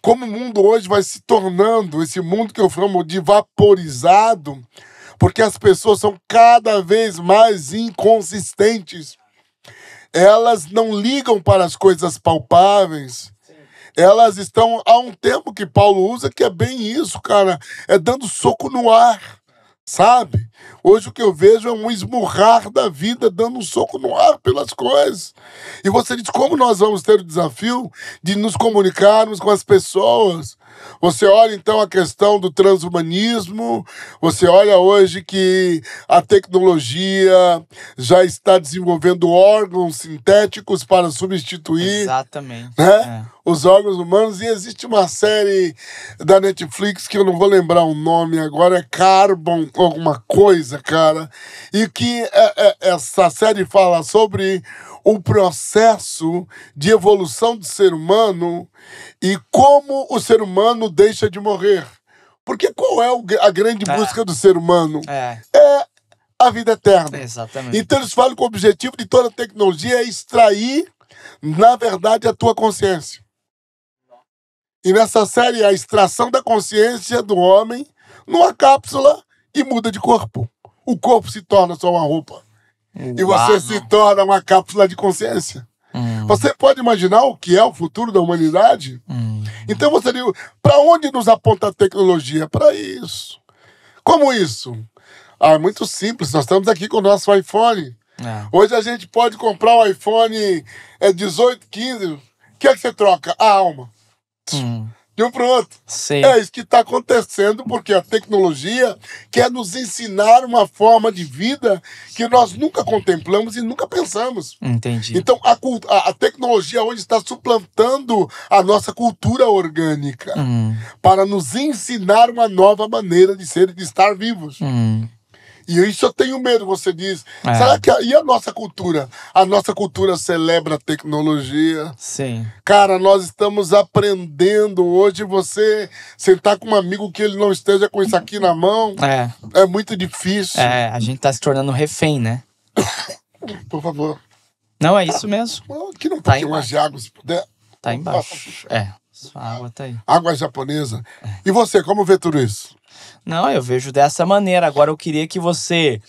como o mundo hoje vai se tornando, esse mundo que eu chamo de vaporizado, porque as pessoas são cada vez mais inconsistentes. Elas não ligam para as coisas palpáveis. Elas estão. Há um tempo que Paulo usa que é bem isso, cara. É dando soco no ar, sabe? Hoje o que eu vejo é um esmurrar da vida, dando um soco no ar pelas coisas. E você diz como nós vamos ter o desafio de nos comunicarmos com as pessoas você olha então a questão do transhumanismo, você olha hoje que a tecnologia já está desenvolvendo órgãos sintéticos para substituir Exatamente. Né, é. os órgãos humanos. E existe uma série da Netflix que eu não vou lembrar o nome agora, é Carbon, alguma coisa, cara, e que é, é, essa série fala sobre um processo de evolução do ser humano e como o ser humano deixa de morrer. Porque qual é a grande é. busca do ser humano? É. é a vida eterna. Exatamente. Então eles falam que o objetivo de toda tecnologia é extrair, na verdade, a tua consciência. E nessa série, a extração da consciência do homem numa cápsula e muda de corpo. O corpo se torna só uma roupa e você se torna uma cápsula de consciência. Hum. Você pode imaginar o que é o futuro da humanidade? Hum. Então você diz, para onde nos aponta a tecnologia? Para isso. Como isso? Ah, é muito simples. Nós estamos aqui com o nosso iPhone. É. Hoje a gente pode comprar um iPhone é, 18, 15. O que é que você troca? A alma. Hum de um para o outro. Sim. É isso que está acontecendo, porque a tecnologia quer nos ensinar uma forma de vida que nós nunca contemplamos e nunca pensamos. Entendi. Então, a, a, a tecnologia hoje está suplantando a nossa cultura orgânica hum. para nos ensinar uma nova maneira de ser e de estar vivos. Hum. E isso eu tenho medo, você diz. É. Será que. A, e a nossa cultura? A nossa cultura celebra a tecnologia. Sim. Cara, nós estamos aprendendo hoje. Você sentar com um amigo que ele não esteja com isso aqui na mão é, é muito difícil. É, a gente tá se tornando refém, né? Por favor. Não, é isso mesmo. Que não tá tem umas de água, se puder. Tá embaixo. É. Sua água tá aí. Água japonesa. É. E você, como vê tudo isso? Não, eu vejo dessa maneira. Agora eu queria que você,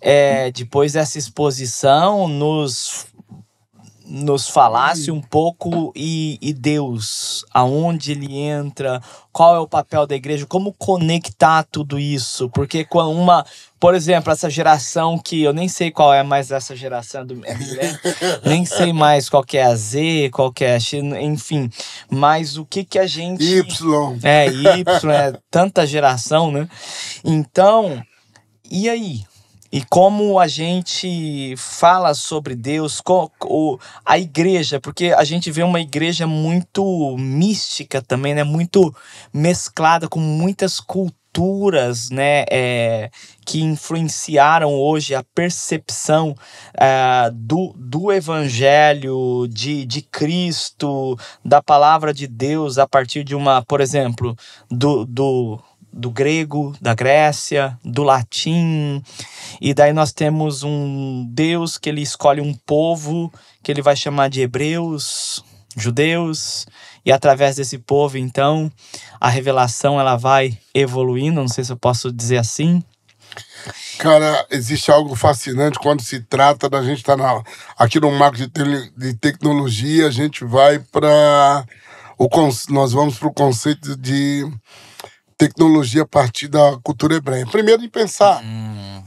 é, depois dessa exposição, nos nos falasse hum. um pouco e, e, Deus, aonde ele entra, qual é o papel da igreja, como conectar tudo isso, porque com uma, por exemplo, essa geração que eu nem sei qual é mais essa geração do nem sei mais qual que é a Z, qual que é a X, enfim, mas o que que a gente Y é Y é tanta geração, né? Então, e aí? e como a gente fala sobre Deus, a igreja, porque a gente vê uma igreja muito mística também, né? Muito mesclada com muitas culturas, né? É, que influenciaram hoje a percepção é, do, do Evangelho, de, de Cristo, da palavra de Deus a partir de uma, por exemplo, do, do do grego, da Grécia, do latim. E daí nós temos um Deus que ele escolhe um povo que ele vai chamar de hebreus, judeus, e através desse povo, então, a revelação ela vai evoluindo, não sei se eu posso dizer assim. Cara, existe algo fascinante quando se trata da gente estar tá aqui no marco de, te, de tecnologia, a gente vai para o nós vamos para o conceito de tecnologia a partir da cultura hebreia. Primeiro, em pensar. Hum.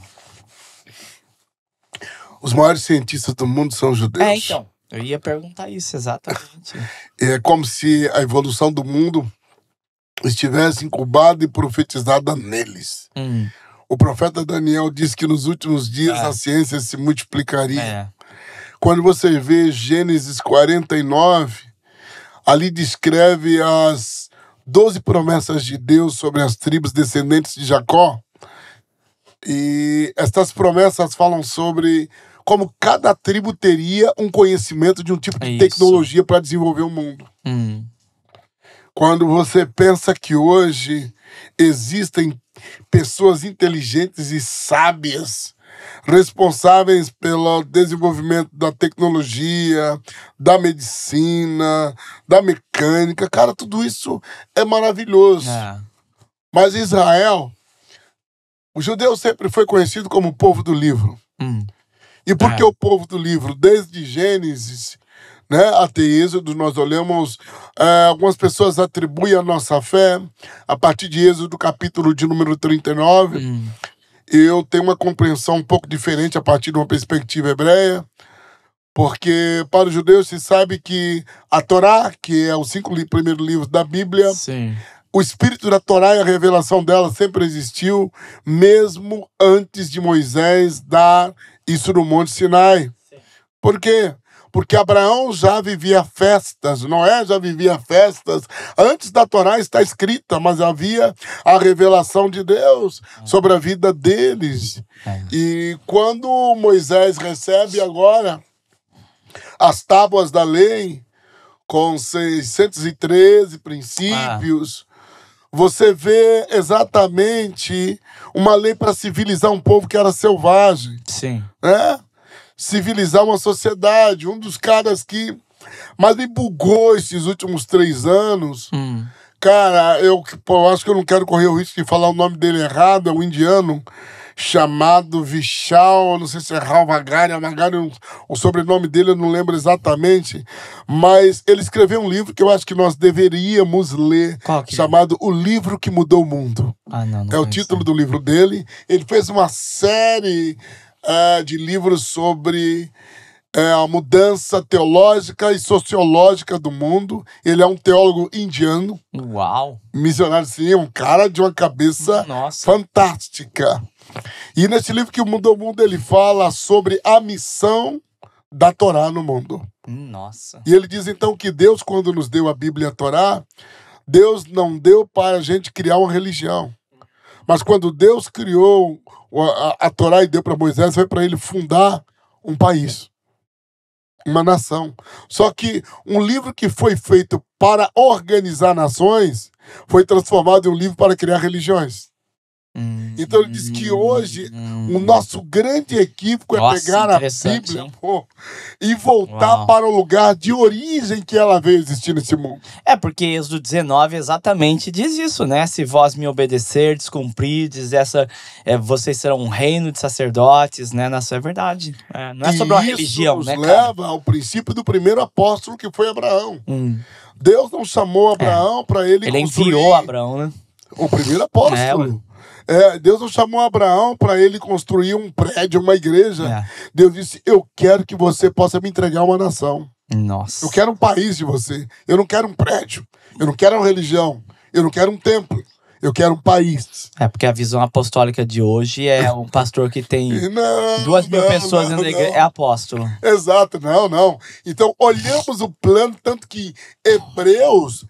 Os maiores cientistas do mundo são judeus. É, então. Eu ia perguntar isso, exatamente. é como se a evolução do mundo estivesse incubada e profetizada neles. Hum. O profeta Daniel diz que nos últimos dias é. a ciência se multiplicaria. É. Quando você vê Gênesis 49, ali descreve as doze promessas de Deus sobre as tribos descendentes de Jacó. E estas promessas falam sobre como cada tribo teria um conhecimento de um tipo de é tecnologia para desenvolver o mundo. Hum. Quando você pensa que hoje existem pessoas inteligentes e sábias responsáveis pelo desenvolvimento da tecnologia, da medicina, da mecânica. Cara, tudo isso é maravilhoso. É. Mas Israel, o judeu sempre foi conhecido como o povo do livro. Hum. E por é. que é. o povo do livro? Desde Gênesis né, até Êxodo, nós olhamos, é, algumas pessoas atribuem a nossa fé a partir de Êxodo, capítulo de número 39. Hum eu tenho uma compreensão um pouco diferente a partir de uma perspectiva hebreia, porque para os judeus se sabe que a Torá, que é os cinco li primeiros livros da Bíblia, Sim. o espírito da Torá e a revelação dela sempre existiu, mesmo antes de Moisés dar isso no Monte Sinai. Sim. Por quê? porque Abraão já vivia festas, Noé já vivia festas. Antes da Torá está escrita, mas havia a revelação de Deus sobre a vida deles. E quando Moisés recebe agora as tábuas da lei, com 613 princípios. Ah. Você vê exatamente uma lei para civilizar um povo que era selvagem. Sim. Né? civilizar uma sociedade. Um dos caras que mais me bugou esses últimos três anos. Hum. Cara, eu, eu acho que eu não quero correr o risco de falar o nome dele errado, é um indiano chamado Vishal, não sei se é Magari Amagari, o sobrenome dele eu não lembro exatamente, mas ele escreveu um livro que eu acho que nós deveríamos ler, é? chamado O Livro que Mudou o Mundo. Ah, não, não é o título do livro dele. Ele fez uma série é, de livros sobre é, a mudança teológica e sociológica do mundo. Ele é um teólogo indiano. Uau! Missionário, sim, um cara de uma cabeça Nossa. fantástica. E neste livro que mudou o mundo, ele fala sobre a missão da Torá no mundo. Nossa. E ele diz então que Deus, quando nos deu a Bíblia e a Torá, Deus não deu para a gente criar uma religião. Mas quando Deus criou a, a Torá e deu para Moisés foi para ele fundar um país, uma nação. Só que um livro que foi feito para organizar nações foi transformado em um livro para criar religiões. Hum. Então ele diz que hoje o nosso grande equívoco é Nossa, é pegar a Bíblia pô, e voltar Uau. para o lugar de origem que ela veio existir nesse mundo. É, porque Êxodo 19 exatamente diz isso, né? Se vós me obedecerdes, cumprides, essa, é, vocês serão um reino de sacerdotes, né? Na sua verdade. É, não é sobre a religião, né? Isso nos leva ao princípio do primeiro apóstolo que foi Abraão. Hum. Deus não chamou é. Abraão é. para ele Ele enviou Abraão, né? O primeiro apóstolo. É, é, Deus não chamou Abraão para ele construir um prédio, uma igreja. É. Deus disse: Eu quero que você possa me entregar uma nação. Nossa. Eu quero um país de você. Eu não quero um prédio. Eu não quero uma religião. Eu não quero um templo. Eu quero um país. É, porque a visão apostólica de hoje é um pastor que tem não, duas mil não, pessoas não, dentro da igreja. É apóstolo. Exato, não, não. Então, olhamos o plano, tanto que Hebreus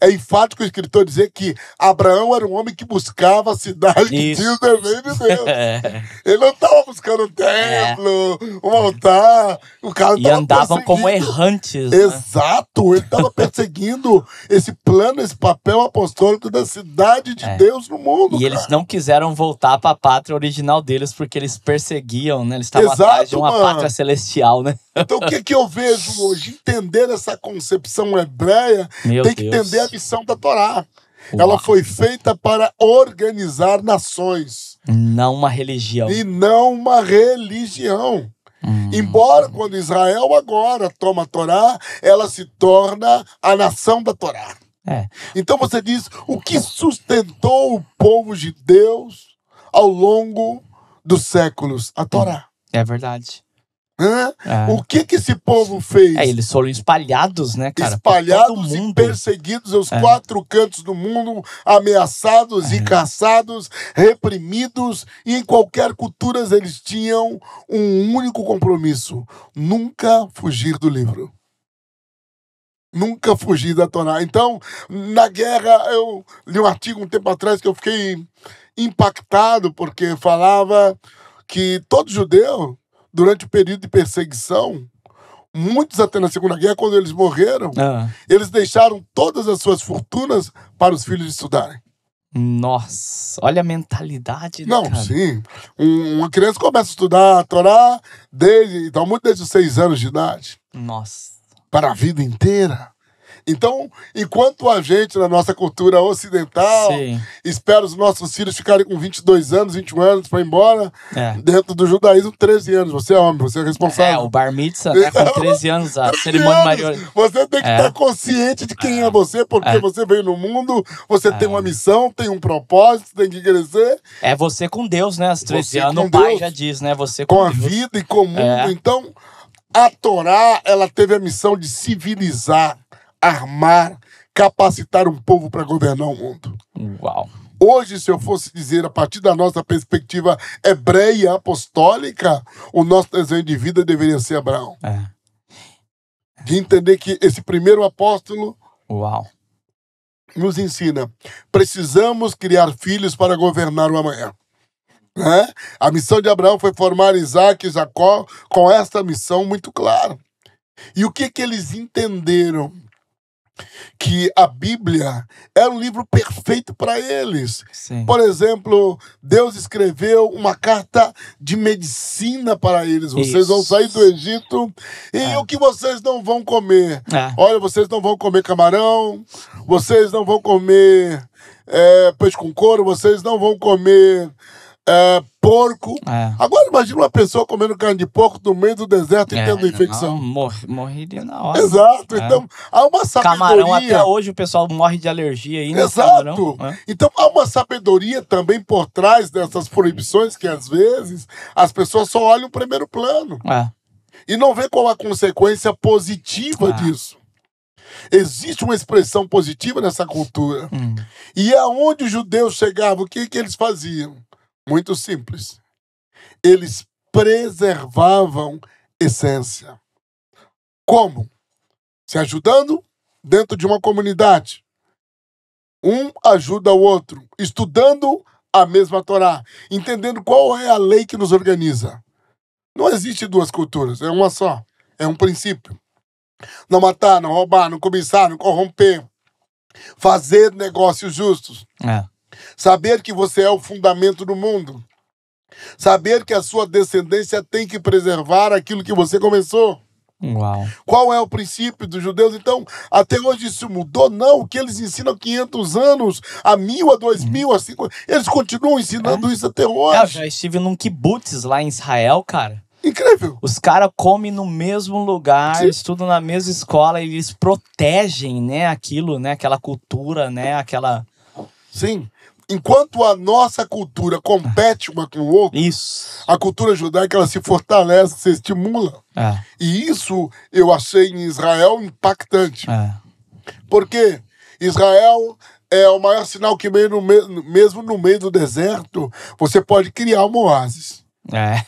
é enfático o escritor dizer que Abraão era um homem que buscava a cidade que Deus o é de Deus. É. Ele não estava buscando um templo, é. um altar. O cara e andavam como errantes. Né? Exato, ele estava perseguindo esse plano, esse papel apostólico da cidade de é. Deus no mundo. E cara. eles não quiseram voltar para a pátria original deles porque eles perseguiam, né? Eles estavam atrás de uma mano. pátria celestial, né? Então o que, é que eu vejo hoje? Entender essa concepção hebreia Meu tem que Deus. entender a missão da Torá. Uau. Ela foi feita para organizar nações. Não uma religião. E não uma religião. Hum. Embora quando Israel agora toma a Torá, ela se torna a nação da Torá. É. Então você diz o que sustentou o povo de Deus ao longo dos séculos? A Torá. É verdade. É. O que que esse povo fez? É, eles foram espalhados, né, cara? Espalhados e perseguidos aos é. quatro cantos do mundo, ameaçados é. e caçados, reprimidos. E em qualquer cultura eles tinham um único compromisso: nunca fugir do livro. Nunca fugir da Torá. Então, na guerra, eu li um artigo um tempo atrás que eu fiquei impactado, porque falava que todo judeu durante o período de perseguição, muitos até na Segunda Guerra, quando eles morreram, ah. eles deixaram todas as suas fortunas para os filhos estudarem. Nossa, olha a mentalidade. Não, cara. sim. Um, uma criança começa a estudar a Torá desde, então, muito desde os seis anos de idade. Nossa. Para a vida inteira. Então, enquanto a gente, na nossa cultura ocidental, Sim. espera os nossos filhos ficarem com 22 anos, 21 anos para ir embora, é. dentro do judaísmo, 13 anos. Você é homem, você é responsável. É, o bar mitzvah é com 13 anos, a cerimônia maior. Você tem que é. estar consciente de quem é, é você, porque é. você veio no mundo, você tem uma é. missão, tem um propósito, tem que crescer. É você com Deus, né? Às 13 você anos, o pai Deus, já diz, né? Você com, com a Deus. vida e com o mundo. Então, a Torá, ela teve a missão de civilizar armar, capacitar um povo para governar o mundo. Uau! Hoje, se eu fosse dizer, a partir da nossa perspectiva hebreia apostólica, o nosso desenho de vida deveria ser Abraão. É. De entender que esse primeiro apóstolo Uau. nos ensina: precisamos criar filhos para governar o amanhã. Né? A missão de Abraão foi formar Isaac e Jacó com esta missão muito clara. E o que, que eles entenderam? que a Bíblia é um livro perfeito para eles. Sim. Por exemplo, Deus escreveu uma carta de medicina para eles. Vocês Isso. vão sair do Egito e é. o que vocês não vão comer? É. Olha, vocês não vão comer camarão, vocês não vão comer é, peixe com couro, vocês não vão comer é, porco. É. Agora imagina uma pessoa comendo carne de porco no meio do deserto e é, tendo infecção. Não, mor morreria na hora. Exato. É. Então, há uma sabedoria. Camarão, até hoje o pessoal morre de alergia ainda. Né, Exato. É. Então, há uma sabedoria também por trás dessas proibições que, às vezes, as pessoas só olham o primeiro plano. E não vê qual a consequência positiva disso. Existe uma expressão positiva nessa cultura. Hum. E aonde os judeus chegavam, o que, que eles faziam? Muito simples. Eles preservavam essência. Como? Se ajudando dentro de uma comunidade. Um ajuda o outro, estudando a mesma Torá, entendendo qual é a lei que nos organiza. Não existe duas culturas, é uma só, é um princípio. Não matar, não roubar, não cobiçar, não corromper, fazer negócios justos. É. Saber que você é o fundamento do mundo. Saber que a sua descendência tem que preservar aquilo que você começou. Uau. Qual é o princípio dos judeus? Então, até hoje isso mudou? Não, o que eles ensinam 500 anos, a mil, a dois uhum. mil, a cinco, eles continuam ensinando é. isso até hoje. Eu já estive num kibbutz lá em Israel, cara. Incrível. Os caras comem no mesmo lugar, Sim. estudam na mesma escola, eles protegem, né, aquilo, né, aquela cultura, né, aquela... Sim enquanto a nossa cultura compete uma com o outro, isso. a cultura judaica ela se fortalece, se estimula. É. E isso eu achei em Israel impactante. É. Porque Israel é o maior sinal que mesmo no meio do deserto, você pode criar uma oásis. É.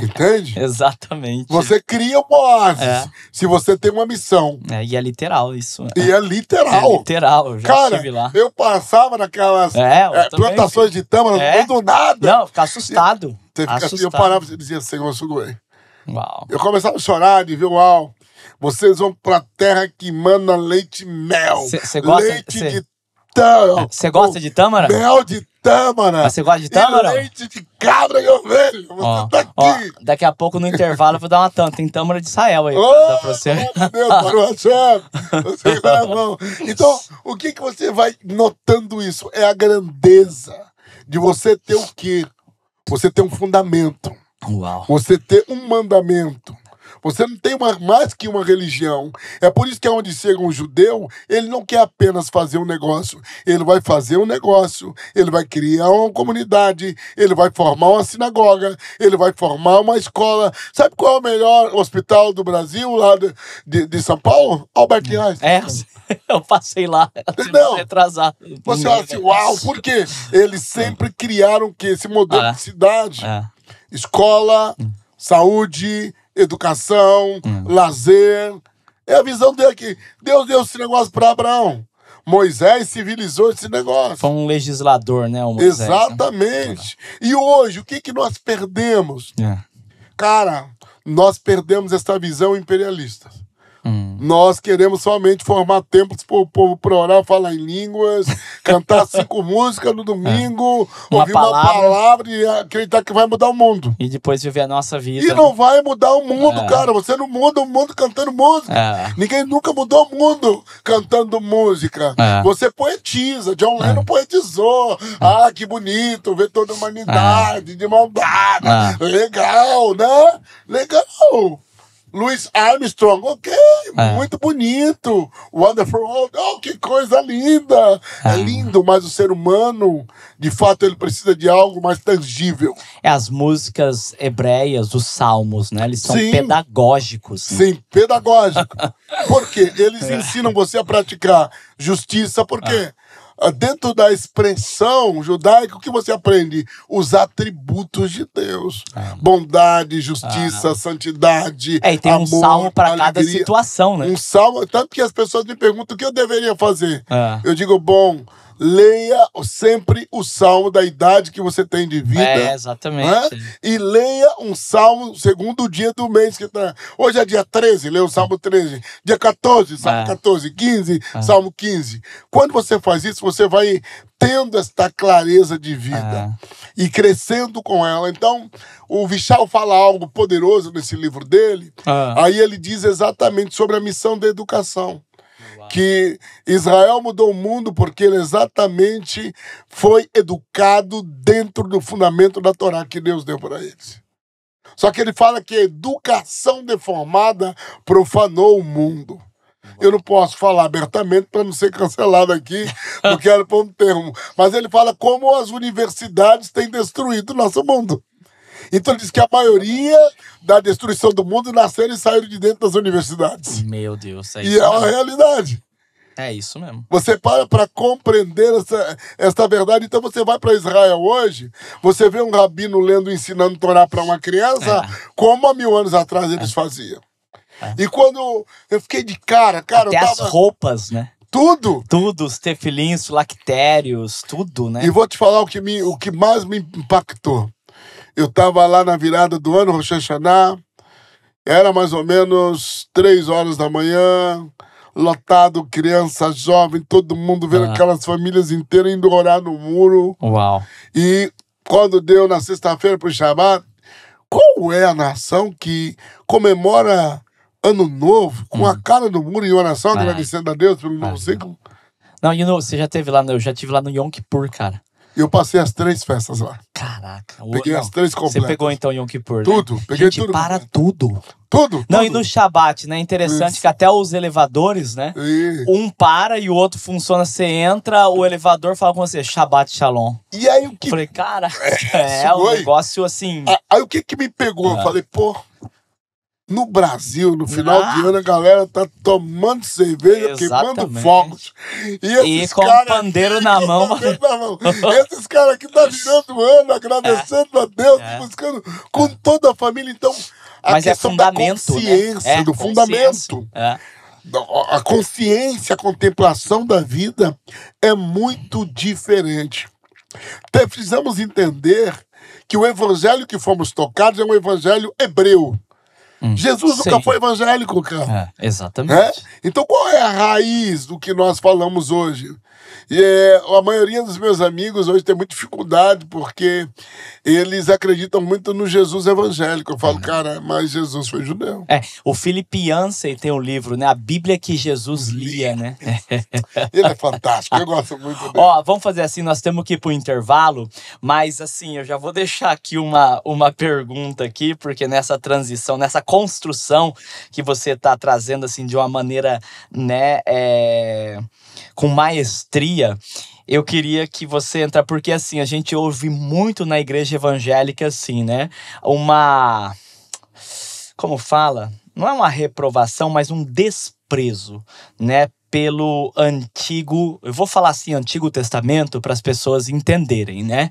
Entende? Exatamente. Você cria uma oásis é. se você tem uma missão. É, e é literal isso. E é literal. É literal, já Cara, estive lá. eu passava naquelas é, é plantações de tâmara, não é. do nada. Não, ficar assustado. E, fica, assim, assustado. eu parava e dizia, assim: eu sou doente. Uau. Eu começava a chorar de ver, uau, vocês vão pra terra que mana leite e mel. Você gosta, leite de tâmara. Você de tâmara? Mel de tâmara. você gosta de tâmara? leite de cabra e ovelha. Você ó, tá aqui. Ó, daqui a pouco no intervalo eu vou dar uma tanta Tem tâmara de Israel aí. Oh, você. Meu Deus, parou a Então, o que, que você vai notando isso? É a grandeza de você ter o quê? Você ter um fundamento. Uau. Você ter um mandamento. Você não tem uma, mais que uma religião. É por isso que onde chega um judeu, ele não quer apenas fazer um negócio. Ele vai fazer um negócio, ele vai criar uma comunidade, ele vai formar uma sinagoga, ele vai formar uma escola. Sabe qual é o melhor hospital do Brasil, lá de, de, de São Paulo? Albert hum. Einstein. É, eu passei lá. Entendeu? Atrasado. Você fala assim, uau, por quê? Eles é. sempre criaram o quê? Esse modelo ah, de cidade. É. Escola, hum. saúde, educação, hum. lazer. É a visão dele aqui, Deus deu esse negócio para Abraão. Moisés civilizou esse negócio. Foi um legislador, né, o Moisés? Né? Exatamente. Né? E hoje, o que, que nós perdemos? É. Cara, nós perdemos essa visão imperialista. Hum. Nós queremos somente formar templos para o povo para orar, falar em línguas, cantar cinco músicas no domingo, é. uma ouvir palavra. uma palavra e acreditar que vai mudar o mundo. E depois viver a nossa vida. E não vai mudar o mundo, é. cara. Você não muda o mundo cantando música. É. Ninguém nunca mudou o mundo cantando música. É. Você poetiza. John é. Lennon poetizou. É. Ah, que bonito ver toda a humanidade de mão dada. Legal, né? Legal. Louis Armstrong, ok, é. muito bonito. Wonderful World, oh, que coisa linda. É, é lindo, mas o ser humano, de fato, ele precisa de algo mais tangível. É, as músicas hebreias, os salmos, né? Eles são Sim. pedagógicos. Né? Sim, pedagógico. quê? eles é. ensinam você a praticar justiça, Por quê? Ah, dentro da expressão judaica, o que você aprende? Os atributos de Deus: ah. bondade, justiça, ah. santidade. É, e tem amor, um salmo para cada situação, né? Um salmo, tanto que as pessoas me perguntam o que eu deveria fazer. Ah. Eu digo, bom leia sempre o salmo da idade que você tem de vida. É, né? exatamente. Né? E leia um salmo segundo o dia do mês que tá. Hoje é dia 13, leia o salmo 13. Dia 14, salmo é. 14. 15, é. salmo 15. Quando você faz isso, você vai tendo esta clareza de vida é. e crescendo com ela. Então, o Vichal fala algo poderoso nesse livro dele. É. Aí ele diz exatamente sobre a missão da educação que Israel mudou o mundo porque ele exatamente foi educado dentro do fundamento da Torá que Deus deu para eles. Só que ele fala que a educação deformada profanou o mundo. Eu não posso falar abertamente para não ser cancelado aqui, porque era para um termo. Mas ele fala como as universidades têm destruído o nosso mundo. Então ele diz que a maioria da destruição do mundo nasceram e saíram de dentro das universidades. Meu Deus, é isso. E é uma realidade. É isso mesmo. Você para para compreender essa, essa verdade. Então você vai para Israel hoje, você vê um rabino lendo, ensinando Torá para uma criança, é. como há mil anos atrás eles é. faziam. É. E quando eu fiquei de cara, cara. Até eu tava... as roupas, né? Tudo. Tudo, os tefilins, lactérios, tudo, né? E vou te falar o que, me, o que mais me impactou. Eu estava lá na virada do ano Rosh Hashanah, era mais ou menos três horas da manhã, lotado, criança, jovem, todo mundo vendo ah. aquelas famílias inteiras indo orar no muro. Uau! E quando deu na sexta-feira para o Shabbat, qual é a nação que comemora Ano Novo com hum. a cara no muro em oração, ah. agradecendo a Deus pelo novo ah. ciclo? Não, you você já teve lá, eu já tive lá no Yom Kippur, cara eu passei as três festas lá. Caraca. Peguei não, as três completas. Você pegou então Yom Kippur, né? Tudo. Né? Peguei Gente, tudo. para tudo. Tudo. Não, tudo. e no Shabat, né? Interessante Isso. que até os elevadores, né? Um para e o outro funciona. Você entra, o elevador fala com você, Shabat Shalom. E aí o que... Eu falei, cara, é, é um negócio assim... Aí o que que me pegou? Eu ah. falei, pô... No Brasil, no final ah. de ano, a galera tá tomando cerveja, Exatamente. queimando fogos. E, e com um pandeiro na, mão. na mão. esses caras aqui tá virando ano, agradecendo é. a Deus, é. buscando com toda a família. Então, a Mas é questão é fundamento, da né? consciência, né? é, do consciência. fundamento. É. A consciência, a contemplação da vida é muito diferente. Precisamos entender que o evangelho que fomos tocados é um evangelho hebreu Hum, Jesus nunca foi evangélico, cara. É, exatamente. É? Então qual é a raiz do que nós falamos hoje? E é, a maioria dos meus amigos hoje tem muita dificuldade porque eles acreditam muito no Jesus evangélico. Eu falo, uhum. cara, mas Jesus foi judeu. É, o Felipe Yancey tem um livro, né? A Bíblia que Jesus lia, lia. né? Ele é fantástico, eu gosto muito dele. Ó, vamos fazer assim, nós temos que ir pro intervalo, mas assim, eu já vou deixar aqui uma, uma pergunta aqui, porque nessa transição, nessa construção que você está trazendo assim de uma maneira, né, é com maestria, eu queria que você entrar, porque assim, a gente ouve muito na igreja evangélica, assim, né? Uma. Como fala? Não é uma reprovação, mas um desprezo, né? pelo antigo, eu vou falar assim, Antigo Testamento para as pessoas entenderem, né?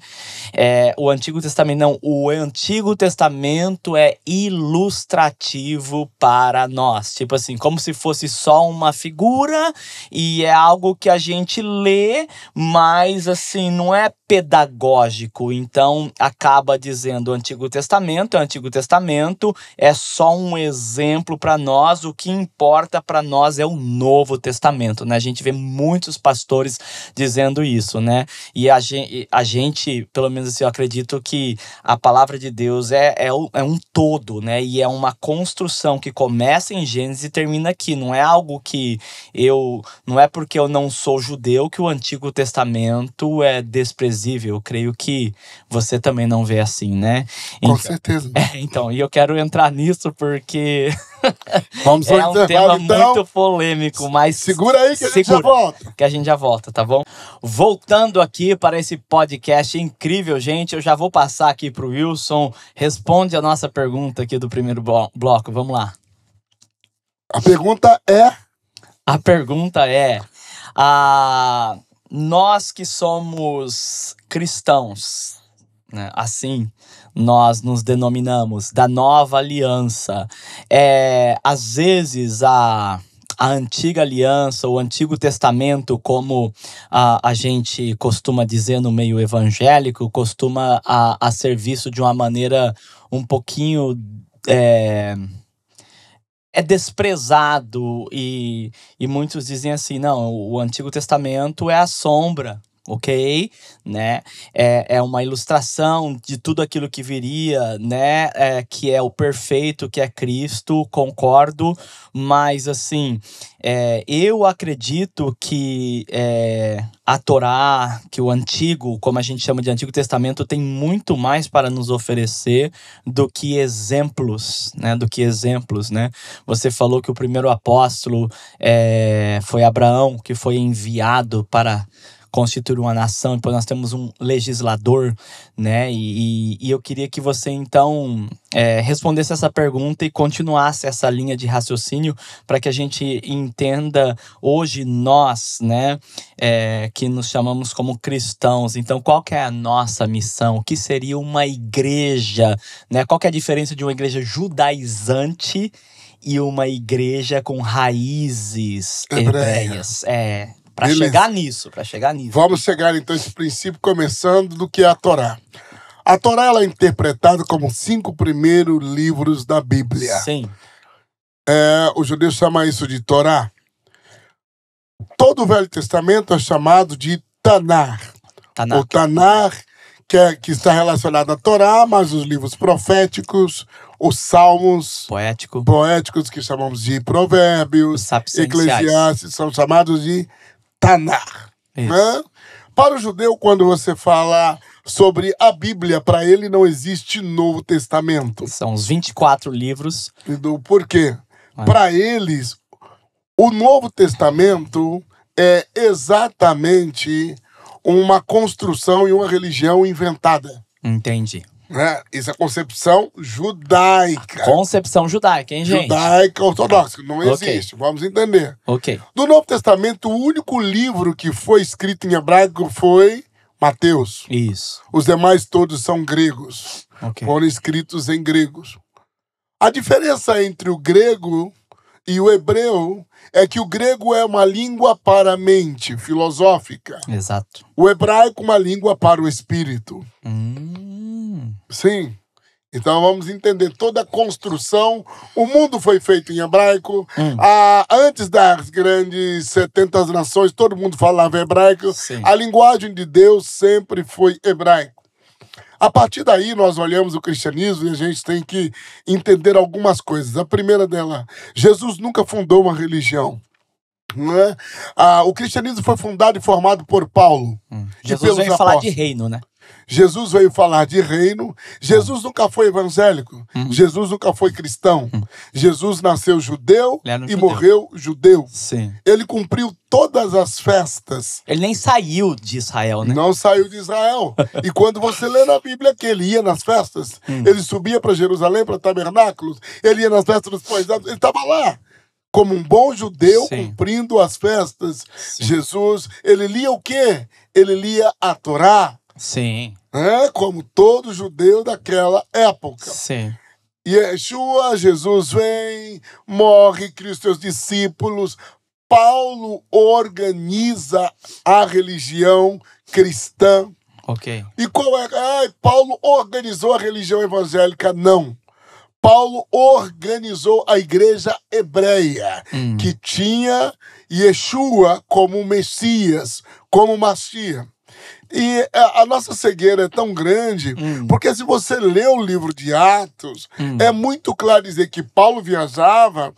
É, o Antigo Testamento, não, o Antigo Testamento é ilustrativo para nós, tipo assim, como se fosse só uma figura e é algo que a gente lê, mas assim, não é pedagógico, então acaba dizendo Antigo Testamento, é Antigo Testamento é só um exemplo para nós, o que importa para nós é o Novo Testamento. Testamento, né? A gente vê muitos pastores dizendo isso, né? E a gente, a gente pelo menos assim, eu acredito que a palavra de Deus é, é, é um todo, né? E é uma construção que começa em Gênesis e termina aqui. Não é algo que eu. Não é porque eu não sou judeu que o Antigo Testamento é desprezível. Eu creio que você também não vê assim, né? Com então, certeza. É, então, e eu quero entrar nisso porque. Vamos é um tema então. muito polêmico, mas. Segura aí que a gente já volta. Que a gente já volta, tá bom? Voltando aqui para esse podcast incrível, gente. Eu já vou passar aqui para o Wilson. Responde a nossa pergunta aqui do primeiro bloco. Vamos lá. A pergunta é. A pergunta é. A... Nós que somos cristãos, né? assim, nós nos denominamos, da nova aliança. É, às vezes a a antiga aliança, o antigo testamento, como a, a gente costuma dizer no meio evangélico, costuma a, a visto de uma maneira um pouquinho. É, é desprezado e, e muitos dizem assim: não, o Antigo Testamento é a sombra ok? Né? É, é uma ilustração de tudo aquilo que viria, né? É, que é o perfeito, que é Cristo, concordo, mas assim, é, eu acredito que é, a Torá, que o Antigo, como a gente chama de Antigo Testamento, tem muito mais para nos oferecer do que exemplos, né? Do que exemplos, né? Você falou que o primeiro apóstolo é, foi Abraão, que foi enviado para constituir uma nação, depois nós temos um legislador, né? E, e, e eu queria que você então é, respondesse essa pergunta e continuasse essa linha de raciocínio para que a gente entenda hoje nós, né, é, que nos chamamos como cristãos. Então, qual que é a nossa missão? O que seria uma igreja? Né? Qual que é a diferença de uma igreja judaizante e uma igreja com raízes hebreias? É. Para chegar nisso, para chegar nisso. Vamos chegar então a esse princípio começando do que é a Torá. A Torá ela é interpretada como cinco primeiros livros da Bíblia. Sim. É, os judeus chamam isso de Torá. Todo o Velho Testamento é chamado de Tanar. Tanar. O Tanar, que, é, que está relacionado à Torá, mas os livros proféticos, os salmos Poético. poéticos, que chamamos de provérbios, eclesiastes, são chamados de Tanar. Né? Para o judeu, quando você fala sobre a Bíblia, para ele não existe Novo Testamento. São os 24 livros. E do porquê? É. Para eles, o Novo Testamento é exatamente uma construção e uma religião inventada. Entendi. Né? Isso é concepção judaica. Concepção judaica, hein, gente? Judaica ortodoxa, não okay. existe, vamos entender. Ok. Do Novo Testamento, o único livro que foi escrito em hebraico foi Mateus. Isso. Os demais todos são gregos. Okay. Foram escritos em gregos. A diferença entre o grego e o hebreu é que o grego é uma língua para a mente filosófica. Exato. O hebraico, uma língua para o espírito. Hum. Sim. Então vamos entender toda a construção. O mundo foi feito em hebraico. Hum. Ah, antes das grandes 70 nações, todo mundo falava hebraico. Sim. A linguagem de Deus sempre foi hebraico. A partir daí, nós olhamos o cristianismo e a gente tem que entender algumas coisas. A primeira dela, Jesus nunca fundou uma religião. Né? Ah, o cristianismo foi fundado e formado por Paulo. Hum. Jesus veio falar de reino, né? Jesus veio falar de reino. Jesus hum. nunca foi evangélico. Uhum. Jesus nunca foi cristão. Uhum. Jesus nasceu judeu e judeu. morreu judeu. Sim. Ele cumpriu todas as festas. Ele nem saiu de Israel, né? Não saiu de Israel. e quando você lê na Bíblia que ele ia nas festas, uhum. ele subia para Jerusalém, para tabernáculos, ele ia nas festas dos pais. ele estava lá como um bom judeu Sim. cumprindo as festas. Sim. Jesus, ele lia o quê? Ele lia a Torá. Sim. É, como todo judeu daquela época. Sim. Yeshua, Jesus vem, morre, Cristo e os discípulos. Paulo organiza a religião cristã. Ok. E qual é? ai Paulo organizou a religião evangélica? Não. Paulo organizou a igreja hebreia, hum. que tinha Yeshua como Messias, como Messias. E é, a nossa cegueira é tão grande, hum. porque se você lê o livro de Atos, hum. é muito claro dizer que Paulo viajava,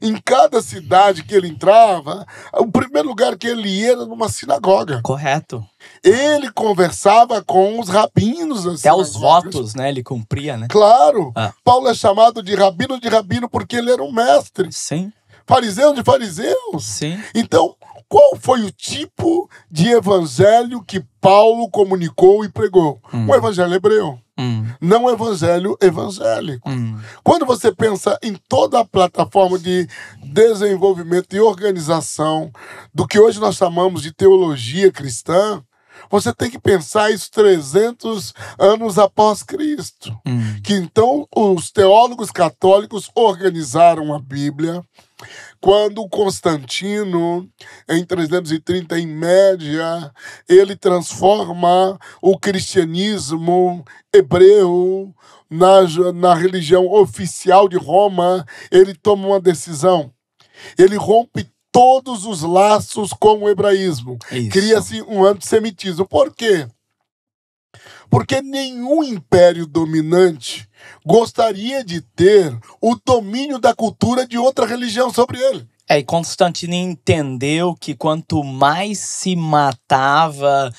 em cada cidade que ele entrava, o primeiro lugar que ele ia era numa sinagoga. Correto. Ele conversava com os rabinos. Até os votos, né? Ele cumpria, né? Claro. Ah. Paulo é chamado de rabino de rabino porque ele era um mestre. Sim. Fariseu de fariseus. Sim. Então, qual foi o tipo de evangelho que Paulo comunicou e pregou? Hum. O evangelho hebreu. Hum. Não o evangelho evangélico. Hum. Quando você pensa em toda a plataforma de desenvolvimento e organização do que hoje nós chamamos de teologia cristã, você tem que pensar isso 300 anos após Cristo. Hum. Que então os teólogos católicos organizaram a Bíblia quando Constantino, em 330 em média, ele transforma o cristianismo hebreu na, na religião oficial de Roma, ele toma uma decisão. Ele rompe todos os laços com o hebraísmo. É Cria-se um antissemitismo. Por quê? porque nenhum império dominante gostaria de ter o domínio da cultura de outra religião sobre ele. É, e Constantino entendeu que quanto mais se matava,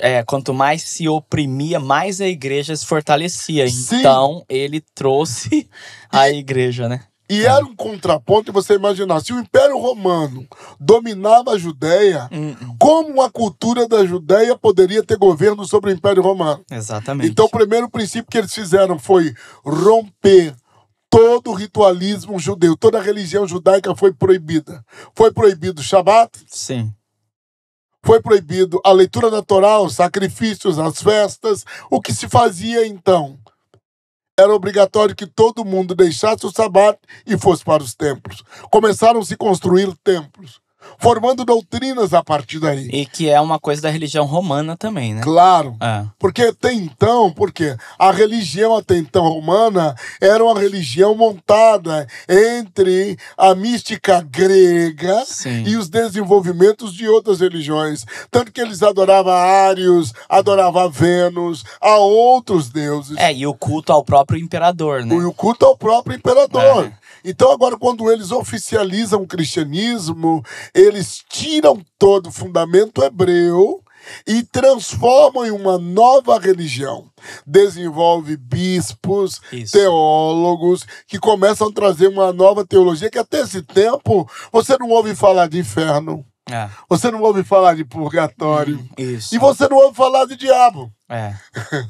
é, quanto mais se oprimia, mais a igreja se fortalecia. Sim. Então ele trouxe a igreja, né? E é. era um contraponto, você imaginar, se o Império Romano dominava a Judéia, hum, como a cultura da Judéia poderia ter governo sobre o Império Romano? Exatamente. Então, o primeiro princípio que eles fizeram foi romper todo o ritualismo judeu, toda a religião judaica foi proibida. Foi proibido o Shabat? Sim. Foi proibido a leitura natural, os sacrifícios, as festas. O que se fazia então? era obrigatório que todo mundo deixasse o sabato e fosse para os templos. Começaram-se a construir templos formando doutrinas a partir daí. E que é uma coisa da religião romana também, né? Claro. É. Porque até então, porque a religião até então romana era uma religião montada entre a mística grega Sim. e os desenvolvimentos de outras religiões. Tanto que eles adoravam Arius, adoravam Vênus, a outros deuses. É, e o culto ao próprio imperador, né? E o culto ao próprio imperador. É. Então, agora, quando eles oficializam o cristianismo, eles tiram todo o fundamento hebreu e transformam em uma nova religião. Desenvolve bispos, Isso. teólogos, que começam a trazer uma nova teologia, que até esse tempo você não ouve falar de inferno. É. Você não ouve falar de purgatório. Hum, e você não ouve falar de diabo. É.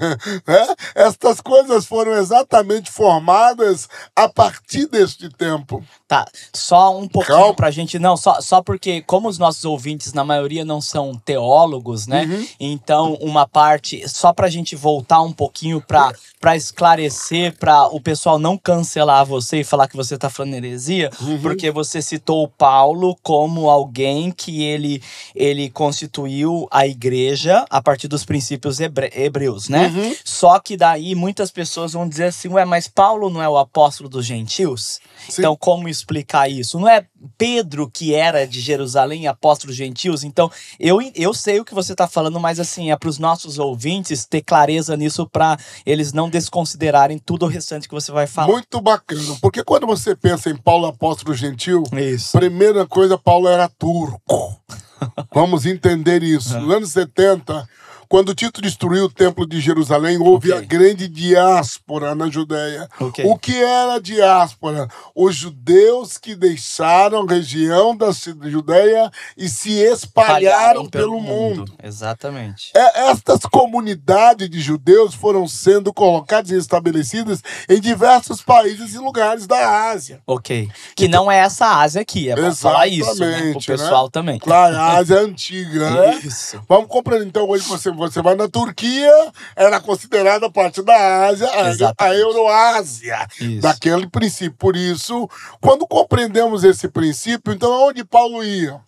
é? Estas coisas foram exatamente formadas a partir deste tempo. Tá, só um pouquinho Calma. pra gente, não, só, só porque como os nossos ouvintes na maioria não são teólogos, né? Uhum. Então, uma parte só pra gente voltar um pouquinho pra, pra esclarecer, pra o pessoal não cancelar você e falar que você tá falando heresia, uhum. porque você citou o Paulo como alguém que ele ele constituiu a igreja a partir dos princípios hebre, hebreus, né? Uhum. Só que daí muitas pessoas vão dizer assim, ué, mas Paulo não é o apóstolo dos gentios? Sim. Então, como isso explicar isso? Não é Pedro que era de Jerusalém, apóstolo gentios? Então, eu, eu sei o que você está falando, mas assim, é para os nossos ouvintes ter clareza nisso para eles não desconsiderarem tudo o restante que você vai falar. Muito bacana, porque quando você pensa em Paulo apóstolo gentil, isso. primeira coisa, Paulo era turco. Vamos entender isso. Nos anos 70, quando Tito destruiu o templo de Jerusalém, houve okay. a grande diáspora na Judéia. Okay. O que era a diáspora? Os judeus que deixaram a região da Judéia e se espalharam, pelo, pelo mundo. mundo. Exatamente. É, estas comunidades de judeus foram sendo colocadas e estabelecidas em diversos países e lugares da Ásia. Ok. Que então, não é essa Ásia aqui, é para falar isso, né? O né? pessoal né? também. Claro, a Ásia é antiga, né? Isso. Vamos compreender então hoje você você vai na Turquia, era considerada parte da Ásia, a, a Euroásia, isso. daquele princípio. Por isso, quando compreendemos esse princípio, então aonde Paulo ia?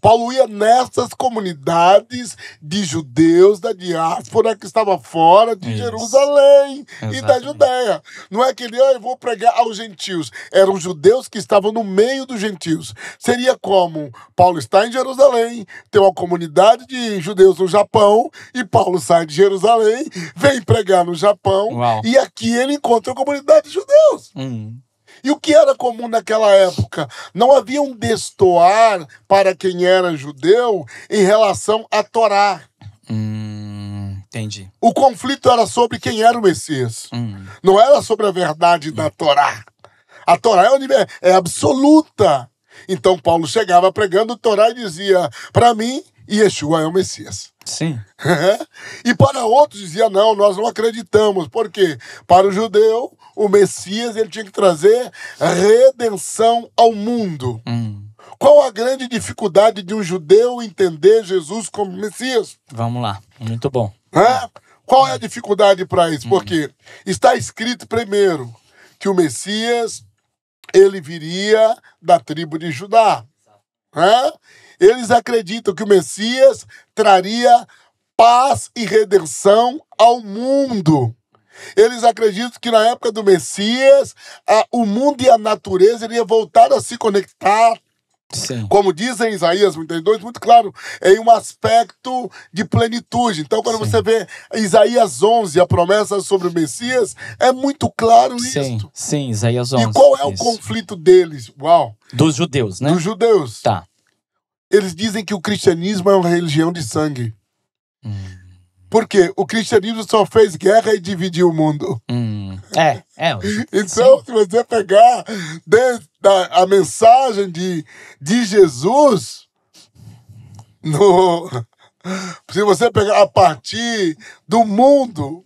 Paulo ia nessas comunidades de judeus da diáspora que estava fora de Isso. Jerusalém Exatamente. e da Judéia. Não é que ele, ah, eu vou pregar aos gentios. Eram judeus que estavam no meio dos gentios. Seria como Paulo está em Jerusalém, tem uma comunidade de judeus no Japão, e Paulo sai de Jerusalém, vem pregar no Japão, Uau. e aqui ele encontra a comunidade de judeus. Hum. E o que era comum naquela época? Não havia um destoar para quem era judeu em relação à Torá. Hum, entendi. O conflito era sobre quem era o Messias. Hum. Não era sobre a verdade hum. da Torá. A Torá é, é absoluta. Então Paulo chegava pregando Torá e dizia: para mim, Yeshua é o Messias. Sim. e para outros dizia: não, nós não acreditamos. Por quê? Para o judeu, o Messias ele tinha que trazer redenção ao mundo. Hum. Qual a grande dificuldade de um judeu entender Jesus como Messias? Vamos lá, muito bom. Hã? Hum. Qual é a dificuldade para isso? Hum. Porque está escrito primeiro que o Messias ele viria da tribo de Judá. Hã? Eles acreditam que o Messias traria paz e redenção ao mundo. Eles acreditam que na época do Messias, a, o mundo e a natureza iriam voltar a se conectar. Sim. Como dizem Isaías 32, muito claro, em um aspecto de plenitude. Então, quando Sim. você vê Isaías 11, a promessa sobre o Messias, é muito claro Sim. isso. Sim, Isaías 11. E qual é isso. o conflito deles? Uau! Dos judeus, né? Dos judeus. Tá. Eles dizem que o cristianismo é uma religião de sangue. Hum. Porque o cristianismo só fez guerra e dividiu o mundo. Hum, é, é. então, sim. se você pegar a, a mensagem de, de Jesus, no, se você pegar a partir do mundo,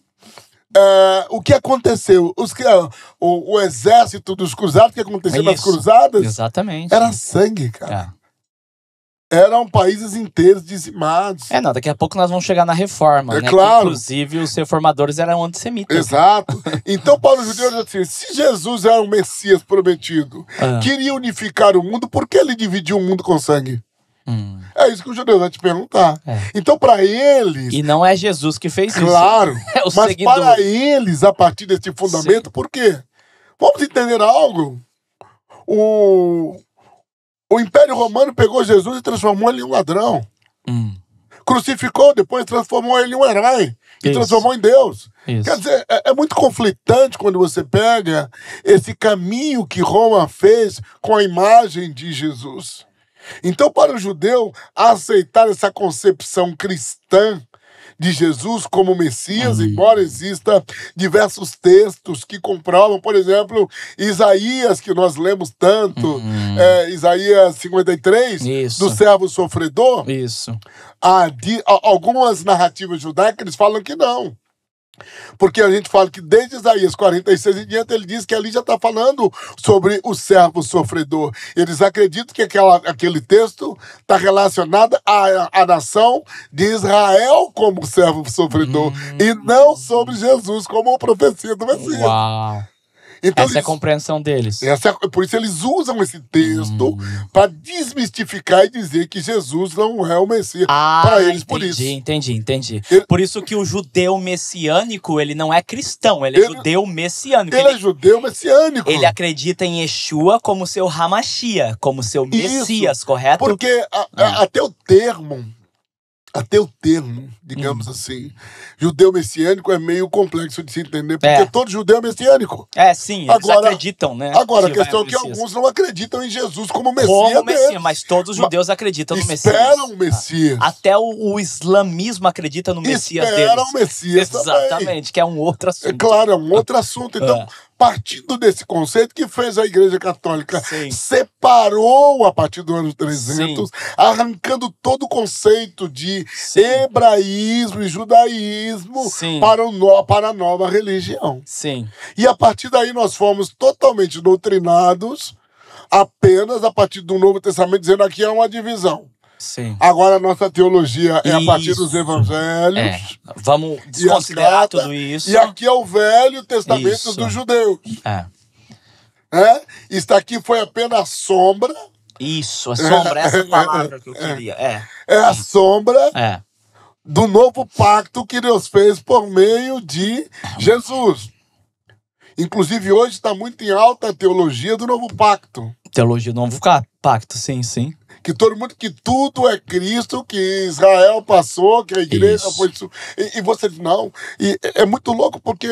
é, o que aconteceu? Os, ah, o, o, exército dos cruzados, o que aconteceu é nas cruzadas? Exatamente. Era sangue, cara. É eram países inteiros dizimados. É, não, daqui a pouco nós vamos chegar na reforma, é né? Claro. Que, inclusive, os reformadores eram antissemitas. Exato. Então, Paulo Judeu diz assim: se Jesus era é o Messias prometido, ah. queria unificar o mundo, por que ele dividiu o mundo com sangue? Hum. É isso que o judeu vai te perguntar. É. Então, para eles. E não é Jesus que fez claro, isso. Claro. É mas seguidor. para eles, a partir desse fundamento, Sim. por quê? Vamos entender algo? O, o Império Romano pegou Jesus e transformou ele em um ladrão. Hum. Crucificou, depois transformou ele em um herói. Isso. E transformou em Deus. Isso. Quer dizer, é, é, muito conflitante quando você pega esse caminho que Roma fez com a imagem de Jesus. Então, para o judeu aceitar essa concepção cristã de Jesus como Messias, Amém. embora exista diversos textos que comprovam, por exemplo, Isaías, que nós lemos tanto, uhum. é, Isaías 53, Isso. do servo sofredor. Isso. de, algumas narrativas judaicas eles falam que não porque a gente fala que desde Isaías 46 em diante, ele diz que ali já está falando sobre o servo sofredor. Eles acreditam que aquela, aquele texto está relacionado à, à nação de Israel como servo sofredor hum. e não sobre Jesus como profecia do Messias. Uau. Então, essa eles, é a compreensão deles. Essa, é por isso eles usam esse texto hum. para desmistificar e dizer que Jesus não é o Messias ah, para eles entendi, por isso. Entendi, entendi, Por isso que o judeu messiânico, ele não é cristão, ele, é ele é judeu messiânico. Ele, é ele, é judeu messiânico. Ele acredita em Yeshua como seu Hamashia, como seu Messias, isso, correto? Porque a, a, é. até o termo até o termo, né, digamos hum. assim. Judeu messiânico é meio complexo de se entender, porque é. todo judeu é messiânico. É, sim, eles agora, acreditam, né? Agora, que a questão é que alguns não acreditam em Jesus como Messias. Como Messias, mas todos os judeus mas acreditam no Messias. Esperam o ah, Messias. Até o, o islamismo acredita no Messias Espera Esperam o Messias Exatamente, também. que é um outro assunto. É claro, é um outro assunto. Então, é partindo desse conceito que fez a Igreja Católica. Sim. Separou a partir do ano 300, Sim. arrancando todo o conceito de Sim. hebraísmo e judaísmo para, o, para a nova religião. Sim. E a partir daí nós fomos totalmente doutrinados apenas a partir do Novo Testamento, dizendo aqui há é uma divisão. Sim. Agora a nossa teologia é isso. a partir dos evangelhos. É. Vamos desconsiderar tudo isso. E aqui é o Velho Testamento isso. dos judeus. É. é. Isso aqui foi apenas sombra. Isso, a sombra, é, essa palavra que eu queria. É, é a sombra é. do novo pacto que Deus fez por meio de Jesus. Inclusive, hoje está muito em alta a teologia do novo pacto. Teologia do novo pacto, sim, sim que todo mundo, que tudo é Cristo, que Israel passou, que a igreja Isso. foi. E, e você não. E é, é muito louco porque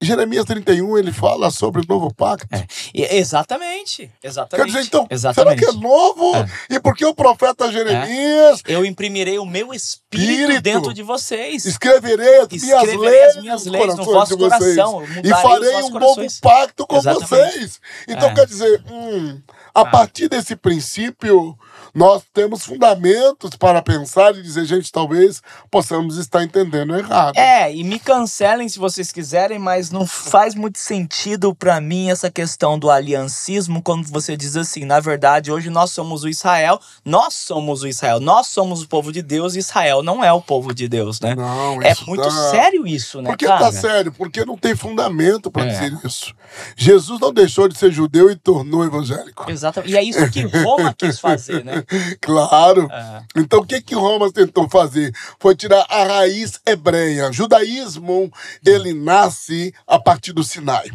Jeremias 31, ele fala sobre o novo pacto. É, exatamente, exatamente. Quer dizer, então, exatamente. será que é novo? É. E porque o profeta Jeremias... É. Eu imprimirei o meu espírito, espírito. dentro de vocês. Escreverei as Escreverei minhas leis, as minhas leis no vosso coração. E farei um corações. novo pacto com vocês. Então, é. quer dizer, hum, a ah. partir desse princípio, nós temos fundamentos para pensar e dizer, gente, talvez possamos estar entendendo errado. É, e me cancelem se vocês quiserem, mas não faz muito sentido para mim essa questão do aliancismo quando você diz assim, na verdade, hoje nós somos o Israel, nós somos o Israel, nós somos o povo de Deus, Israel não é o povo de Deus, né? Não, é muito tá... sério isso, né? Por que tá cara? tá sério? Porque não tem fundamento para é. dizer isso. Jesus não deixou de ser judeu e tornou evangélico. Exatamente. E é isso que Roma quis fazer, né? claro. É. Então, o que, que Roma tentou fazer? Foi tirar a raiz hebreia. Judaísmo, ele nasce a partir do Sinai.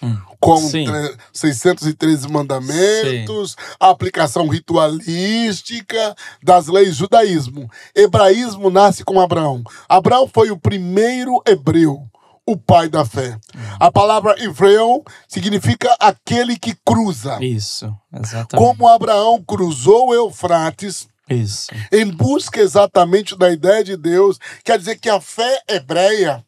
Hum. com Sim. 613 mandamentos, Sim. a aplicação ritualística das leis judaísmo. Hebraísmo nasce com Abraão. Abraão foi o primeiro hebreu o pai da fé. A palavra Efraim significa aquele que cruza. Isso, exatamente. Como Abraão cruzou o Eufrates, isso. Em busca exatamente da ideia de Deus, quer dizer que a fé hebreia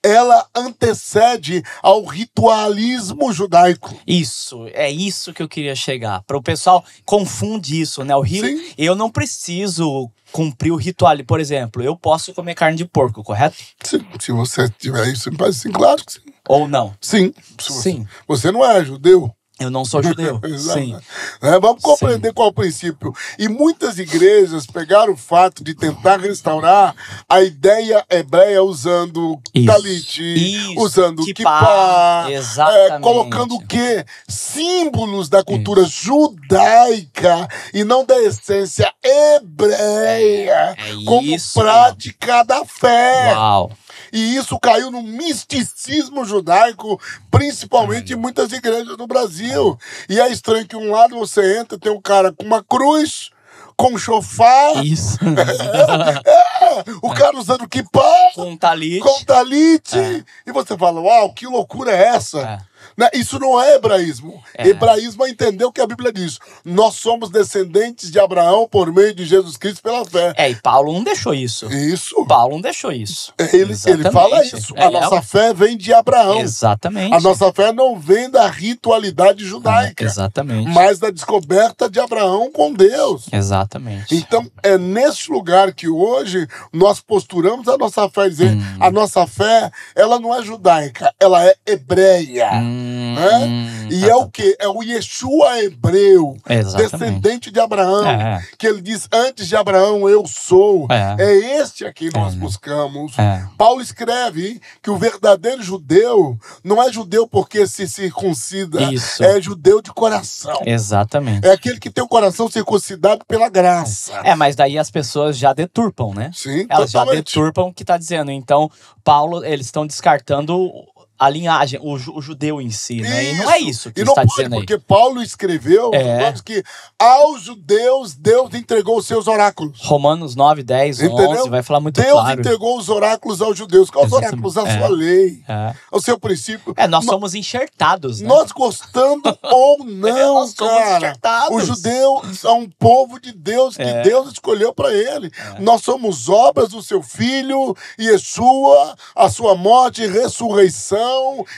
ela antecede ao ritualismo judaico. Isso, é isso que eu queria chegar. Para o pessoal confunde isso, né? O rio, eu não preciso cumprir o ritual. Por exemplo, eu posso comer carne de porco, correto? Sim, se você tiver isso, me parece sim, claro que sim. Ou não? Sim. sim. Você não é judeu? Eu não sou judeu. Sim. É, vamos compreender Sim. qual é o princípio. E muitas igrejas pegaram o fato de tentar restaurar a ideia hebreia usando talit, usando kipá é, colocando o quê? Símbolos da cultura Isso. judaica e não da essência hebreia é como prática da fé. Uau e isso caiu no misticismo judaico, principalmente em muitas igrejas no Brasil. E é estranho que um lado você entra, tem um cara com uma cruz, com chofar. Isso. é, é, o é. cara usando kippah. Com talite. Com talite. É. E você fala, uau, que loucura é essa? É. Né? Isso não é hebraísmo. É. Hebraísmo é entender o que a Bíblia diz. Nós somos descendentes de Abraão por meio de Jesus Cristo pela fé. É, e Paulo não deixou isso. Isso. Paulo não deixou isso. Ele, ele fala é, isso. É, a nossa é... fé vem de Abraão. Exatamente. A nossa fé não vem da ritualidade judaica. É, exatamente. Mas da descoberta de Abraão com Deus. Exatamente. Então, é nesse lugar que hoje nós posturamos a nossa fé, dizer, hum. a nossa fé, ela não é judaica, ela é hebreia. Hum. Hum, é? hum, e tá, é tá. o que? É o Yeshua hebreu, exatamente. descendente de Abraão, é. que ele diz: Antes de Abraão eu sou. É, é este a quem nós é, né? buscamos. É. Paulo escreve que o verdadeiro judeu não é judeu porque se circuncida, Isso. é judeu de coração. Exatamente. É aquele que tem o coração circuncidado pela graça. É, mas daí as pessoas já deturpam, né? Sim, Elas totalmente. já deturpam o que está dizendo. Então, Paulo, eles estão descartando a linhagem, o, o, judeu em si, né? Isso. E não é isso que e está pode, dizendo aí. Porque Paulo escreveu é. que aos judeus Deus entregou os seus oráculos. Romanos 9, 10, Entendeu? 11, vai falar muito Deus claro. Deus entregou os oráculos aos judeus, os oráculos, à é. sua lei, é. ao seu princípio. É, nós, somos enxertados, né? Nós gostando ou não, nós cara. Enxertados. O judeu é um povo de Deus que é. Deus escolheu para ele. É. Nós somos obras do seu filho, Yeshua, a sua morte e ressurreição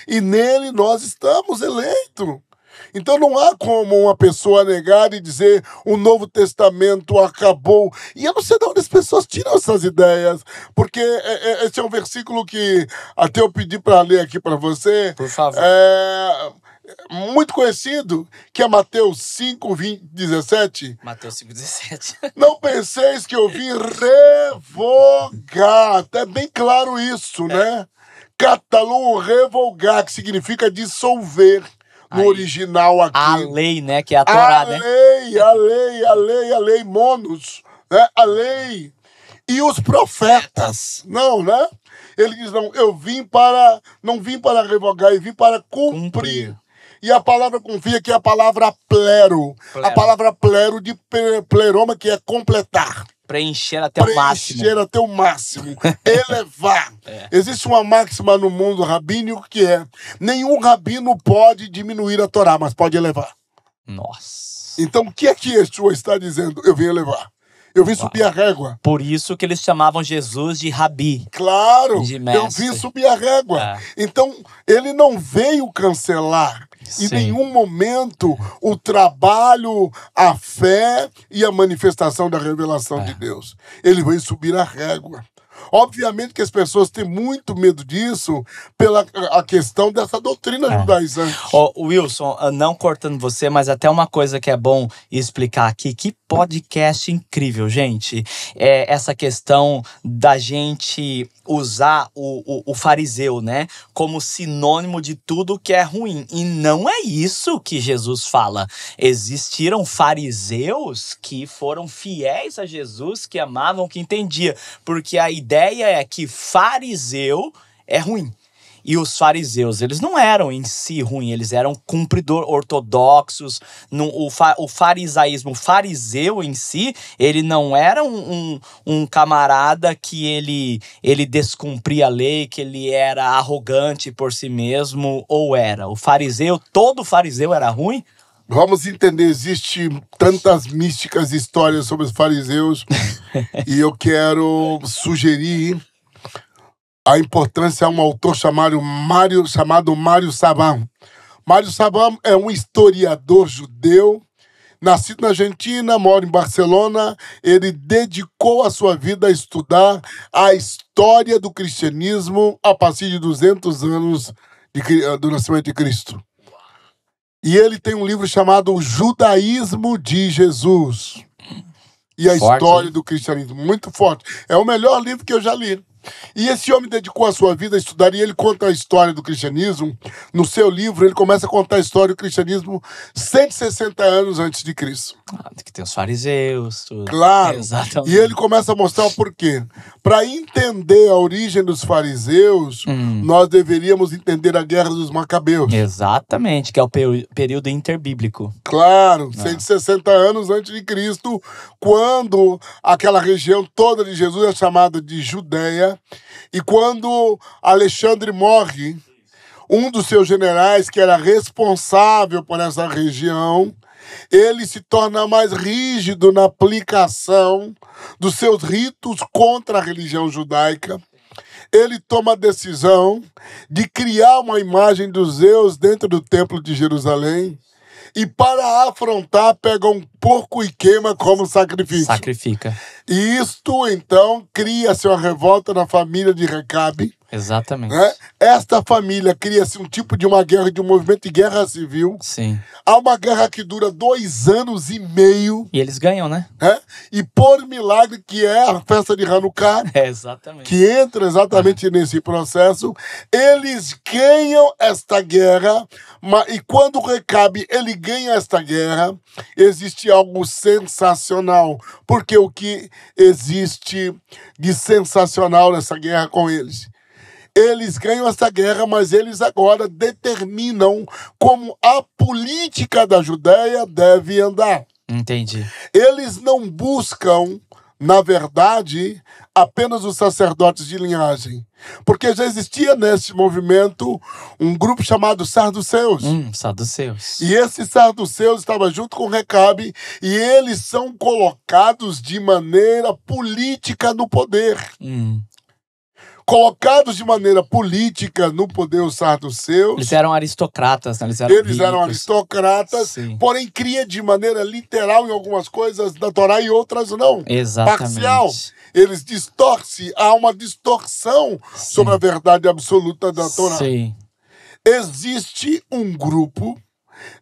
e nele nós estamos eleitos. Então não há como uma pessoa negar e dizer o Novo Testamento acabou. E eu não sei de onde as pessoas tiram essas ideias, porque é, é, esse é um versículo que até eu pedi para ler aqui para você. Por favor. É, muito conhecido, que é Mateus 5, 20, 17. Mateus 5, 17. Não penseis que eu vim revogar. É bem claro isso, é. né? Catalon revogar, que significa dissolver no original aqui. A lei, né? Que é a Torá, a né? Lei, a lei, a lei, a lei, monos, né? A lei. E os profetas, não, né? Ele diz, não, eu vim para, não vim para revogar, eu vim para cumprir. cumprir. E a palavra confia que é a palavra plero, plero. a palavra plero de pleroma, que é completar. Preencher até Preencher o máximo. Preencher até o máximo. elevar. É. Existe uma máxima no mundo rabínico que é: nenhum rabino pode diminuir a Torá, mas pode elevar. Nossa. Então o que é que Yeshua está dizendo? Eu vim elevar. Eu vim subir a régua. Por isso que eles chamavam Jesus de Rabi. Claro, de eu vim subir a régua. É. Então, ele não veio cancelar, em nenhum momento o trabalho, a fé e a manifestação da revelação é. de Deus. Ele vai subir a régua. Obviamente que as pessoas têm muito medo disso pela a questão dessa doutrina é. judaizante. Oh, Wilson, ah, não cortando você, mas até uma coisa que é bom explicar aqui, que podcast incrível, gente. É essa questão da gente usar o, o, o, fariseu, né, como sinônimo de tudo que é ruim. E não é isso que Jesus fala. Existiram fariseus que foram fiéis a Jesus, que amavam, que entendia, porque a ideia é que fariseu é ruim e os fariseus. Eles não eram em si ruins, eles eram cumpridor ortodoxos. No, o, fa, o farisaísmo, o fariseu em si, ele não era um, um, um, camarada que ele, ele descumpria a lei, que ele era arrogante por si mesmo, ou era. O fariseu, todo fariseu era ruim? Vamos entender, existe tantas místicas histórias sobre os fariseus e eu quero sugerir a importância a um autor chamado Mário, chamado Mário Sabam. Mário Sabam é um historiador judeu, nascido na Argentina, mora em Barcelona. Ele dedicou a sua vida a estudar a história do cristianismo a partir de 200 anos de, eh, do nascimento de Cristo. E ele tem um livro chamado O Judaísmo de Jesus. E a forte. história do cristianismo, muito forte. É o melhor livro que eu já li. E esse homem dedicou a sua vida a estudar, e ele conta a história do cristianismo. No seu livro, ele começa a contar a história do cristianismo 160 anos antes de Cristo. Ah, que tem os fariseus, tudo. Claro. Exatamente. E ele começa a mostrar o porquê. Para entender a origem dos fariseus, hum. nós deveríamos entender a guerra dos macabeus. Exatamente, que é o período interbíblico. Claro, ah. 160 anos antes de Cristo, quando aquela região toda de Jesus é chamada de Judéia e quando Alexandre morre, um dos seus generais, que era responsável por essa região, ele se torna mais rígido na aplicação dos seus ritos contra a religião judaica. Ele toma a decisão de criar uma imagem dos Zeus dentro do Templo de Jerusalém e para afrontar, pega um porco e queima como sacrifício. Sacrifica. E isto, então, cria-se uma revolta na família de Recabe Exatamente. Né? Esta família cria-se um tipo de uma guerra, de um movimento de guerra civil. Sim. Há uma guerra que dura dois anos e meio. E eles ganham, né? né? E por milagre que é a festa de Hanukkah, é, exatamente. que entra exatamente é. nesse processo, eles ganham esta guerra, e quando recabe, ele ganha esta guerra. Existe algo sensacional, porque o que existe de sensacional nessa guerra com eles? Eles ganham essa guerra, mas eles agora determinam como a política da Judéia deve andar. Entendi. Eles não buscam, na verdade, apenas os sacerdotes de linhagem. Porque já existia neste movimento um grupo chamado Sarduceus. Hum, Sarduceus. E esse Sarduceus estava junto com Recabe e eles são colocados de maneira política no poder. Hum colocados de maneira política no poder usar dos seus. Eles eram aristocratas, né? Eles eram, Eles eram aristocratas, Sim. porém cria de maneira literal em algumas coisas da Torá e outras não. Exatamente. Parcial. Eles distorcem, há uma distorção Sim. sobre a verdade absoluta da Torá. Sim. Existe um grupo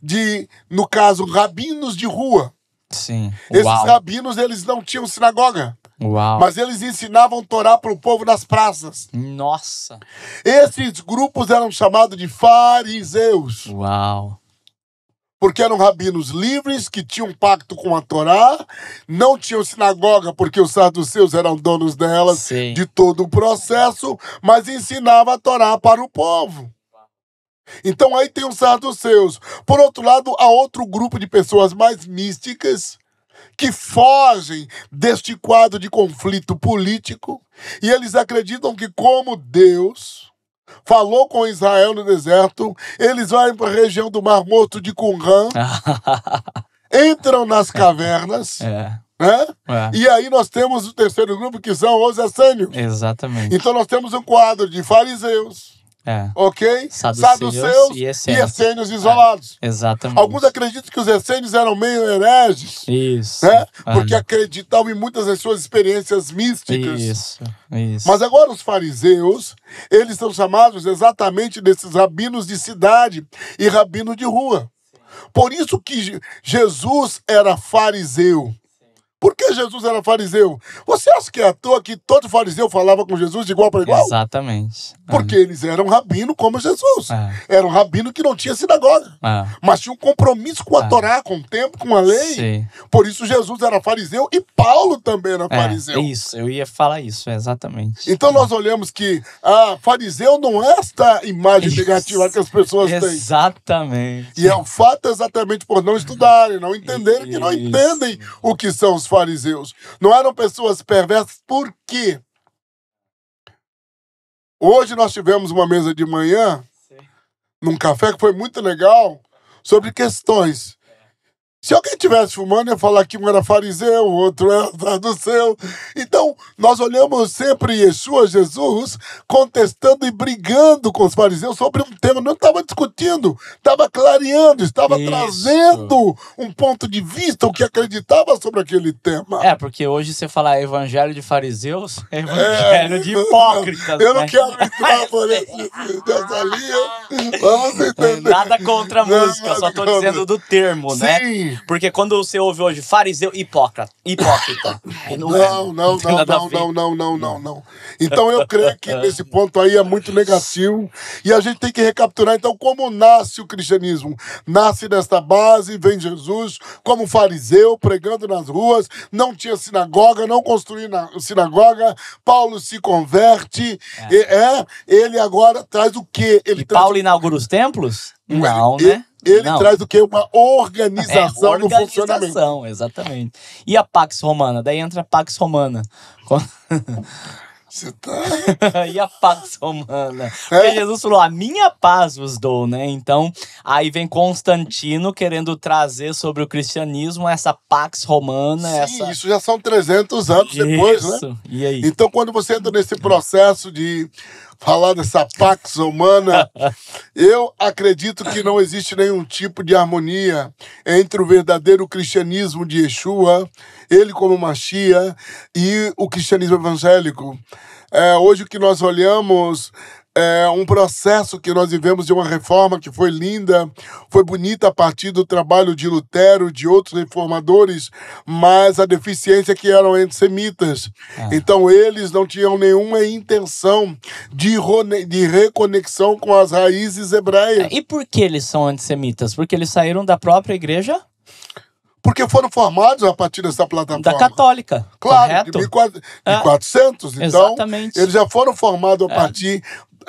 de, no caso, rabinos de rua. Sim. Esses Uau. rabinos, eles não tinham sinagoga. Uau. Mas eles ensinavam Torá para o povo nas praças. Nossa. Esses grupos eram chamados de fariseus. Uau. Porque eram rabinos livres que tinham pacto com a Torá, não tinham sinagoga porque os saduceus eram donos delas Sim. de todo o processo, mas ensinava a Torá para o povo. Então aí tem os saduceus. Por outro lado, há outro grupo de pessoas mais místicas que fogem deste quadro de conflito político e eles acreditam que, como Deus falou com Israel no deserto, eles vão para a região do Mar Morto de Qumran, entram nas cavernas. É. Né? É. E aí nós temos o terceiro grupo que são os essênios. Exatamente. Então nós temos um quadro de fariseus, é. Ok? Saduceus, Saduceus e, essênios. É, isolados. É. Exatamente. Alguns acreditam que os essênios eram meio hereges. Isso. Né? Porque acreditavam em muitas das suas experiências místicas. Isso. Isso. Mas agora os fariseus, eles são chamados exatamente desses rabinos de cidade e rabinos de rua. Por isso que Jesus era fariseu. Por que Jesus era fariseu? Você acha que é à toa que todo fariseu falava com Jesus de igual para igual? Exatamente. Porque é. eles eram rabino como Jesus. É. Era um rabino que não tinha sinagoga. É. Mas tinha um compromisso com a é. Torá, com o tempo, com a lei. Sim. Por isso Jesus era fariseu e Paulo também era é, fariseu. Isso, eu ia falar isso, exatamente. Então nós olhamos que a ah, fariseu não é esta imagem isso. negativa que as pessoas exatamente. têm. Exatamente. E é o um fato exatamente por não estudarem, não entenderem, isso. que não entendem o que são os fariseus. Não eram pessoas perversas, por quê? Hoje nós tivemos uma mesa de manhã, num café que foi muito legal, sobre questões se alguém estivesse fumando, ia falar que um era fariseu, o outro era saduceu. Então, nós olhamos sempre Yeshua, Jesus, contestando e brigando com os fariseus sobre um tema. Não estava discutindo, estava clareando, estava Isso. trazendo um ponto de vista, o que acreditava sobre aquele tema. É, porque hoje você falar evangelho de fariseus é evangelho é, de hipócritas. Eu né? não quero entrar por essa linha. Vamos entender. Nada contra a música, não, só estou dizendo do termo, né? Sim. né? Porque quando você ouve hoje fariseu, hipócrita. hipócrita. Não, não, é. não, não, não, não, não, não, não. Então eu creio que nesse ponto aí é muito negativo e a gente tem que recapturar. Então, como nasce o cristianismo? Nasce nesta base, vem Jesus como fariseu, pregando nas ruas, não tinha sinagoga, não construiu sinagoga. Paulo se converte. É. E, é ele agora traz o quê? Ele e Paulo inaugura os templos? Não, ele, né? Ele não. traz o que? Uma organização, é, organização no funcionamento. exatamente. E a Pax Romana? Daí entra a Pax Romana. Você tá... e a Pax Romana? É? Porque Jesus falou, a minha paz vos dou, né? Então, aí vem Constantino querendo trazer sobre o cristianismo essa Pax Romana. Sim, essa... isso já são 300 anos isso. depois, né? E aí? Então, quando você entra nesse é. processo de falar dessa Pax humana Eu acredito que não existe nenhum tipo de harmonia entre o verdadeiro cristianismo de Yeshua, ele como Machia, e o cristianismo evangélico. É, hoje o que nós olhamos é, um processo que nós vivemos de uma reforma que foi linda, foi bonita a partir do trabalho de Lutero, de outros reformadores, mas a deficiência que eram antissemitas. É. Então eles não tinham nenhuma intenção de, de reconexão com as raízes hebreias. E por que eles são antissemitas? Porque eles saíram da própria igreja? porque foram formados a partir dessa plataforma. Da católica. Claro, correto? de 1400. É, então, exatamente. eles já foram formados a é. partir é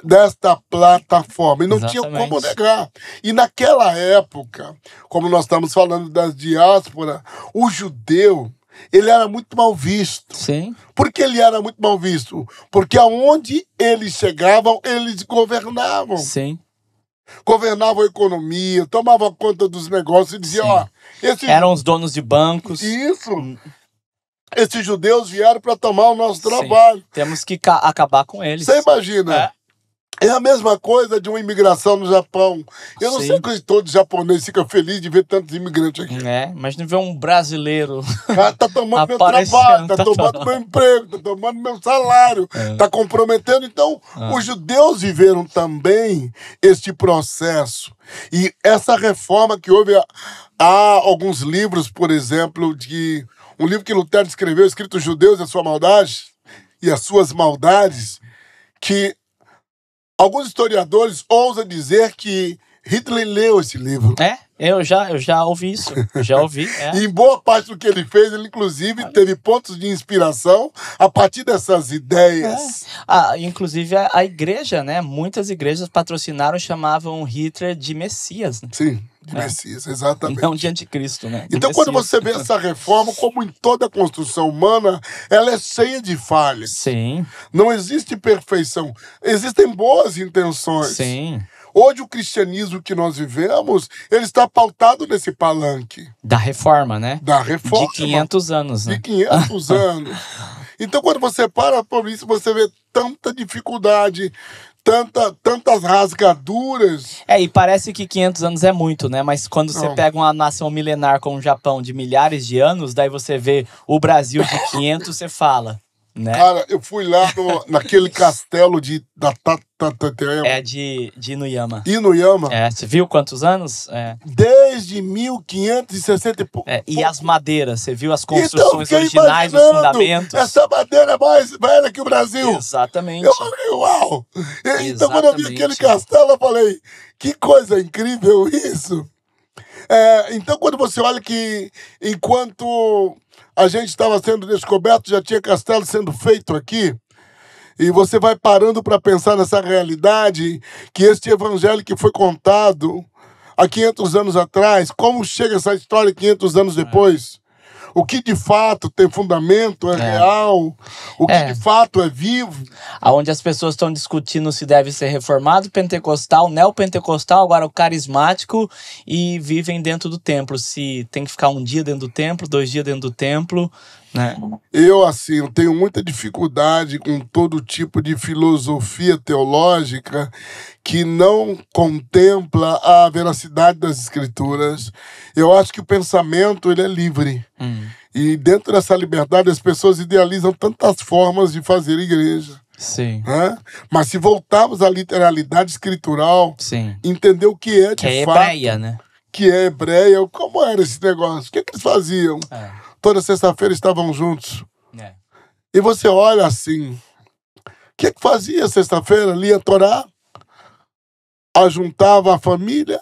desta plataforma. E não Exatamente. tinha como negar. E naquela época, como nós estamos falando das diáspora o judeu ele era muito mal visto. Sim. Por que ele era muito mal visto? Porque aonde eles chegavam, eles governavam. Sim. Governavam a economia, tomavam conta dos negócios e diziam, ó... Esse... Eram os donos de bancos. Isso. Esses judeus vieram para tomar o nosso trabalho. Sim. Temos que acabar com eles. Você imagina, é. É a mesma coisa de uma imigração no Japão. Eu não Sim. sei que os japoneses ficam felizes de ver tantos imigrantes aqui. É, mas não ver um brasileiro. cara, tá tomando meu trabalho, tá, tá tomando meu emprego, tá tomando meu salário, é. tá comprometendo. Então, ah. os judeus viveram também este processo. E essa reforma que houve. Há alguns livros, por exemplo, de. Um livro que Lutero escreveu, escrito Judeus e a sua maldade, e as suas maldades, que Alguns historiadores ousam dizer que Hitler leu esse livro. É? Eu já, eu já ouvi isso, já ouvi. É. em boa parte do que ele fez, ele inclusive ah. teve pontos de inspiração a partir dessas ideias. É. Ah, inclusive a, a, igreja, né? Muitas igrejas patrocinaram, chamavam Hitler de Messias. Né? Sim. De é. Messias, exatamente. Não de anticristo, né? De então, Messias. quando você vê então. essa reforma, como em toda construção humana, ela é cheia de falhas. Sim. Não existe perfeição. Existem boas intenções. Sim. Hoje o cristianismo que nós vivemos, ele está pautado nesse palanque. Da reforma, né? Da reforma. De 500 anos. Né? De 500 anos. Então quando você para por isso, você vê tanta dificuldade, tanta, tantas rasgaduras. É, e parece que 500 anos é muito, né? Mas quando você Não. pega uma nação milenar como o Japão de milhares de anos, daí você vê o Brasil de 500, você fala. Né? Cara, eu fui lá no, naquele castelo de, da Tatateama. É de, de Inuyama. Inuyama? É, você viu quantos anos? É. Desde 1560 e pouco. É, e as madeiras, você viu as então, construções então, originais, os fundamentos. Essa madeira é mais velha que o Brasil. Exatamente. Eu falei, uau! Exatamente. Então, quando eu vi aquele castelo, eu falei, que coisa incrível isso! É, então, quando você olha que enquanto a gente estava sendo descoberto, já tinha castelo sendo feito aqui. E você vai parando para pensar nessa realidade que este evangelho que foi contado há 500 anos atrás, como chega essa história 500 anos é. depois? o que de fato tem fundamento, é, é. real, o que é. de fato é vivo. Aonde as pessoas estão discutindo se deve ser reformado, pentecostal, neopentecostal, agora o carismático e vivem dentro do templo. Se tem que ficar um dia dentro do templo, dois dias dentro do templo, é. Eu, assim, eu tenho muita dificuldade com todo tipo de filosofia teológica que não contempla a veracidade das escrituras. Eu acho que o pensamento, ele é livre. Hum. E dentro dessa liberdade, as pessoas idealizam tantas formas de fazer igreja. Sim. Né? Mas se voltarmos à literalidade escritural, Sim. entender o que é de que é fato... Que é hebreia, né? Que é hebreia. Como era esse negócio? O que, é que eles faziam? É toda sexta-feira estavam juntos. É. E você olha assim. O que, é que fazia sexta-feira? Lia Torá, ajuntava a família,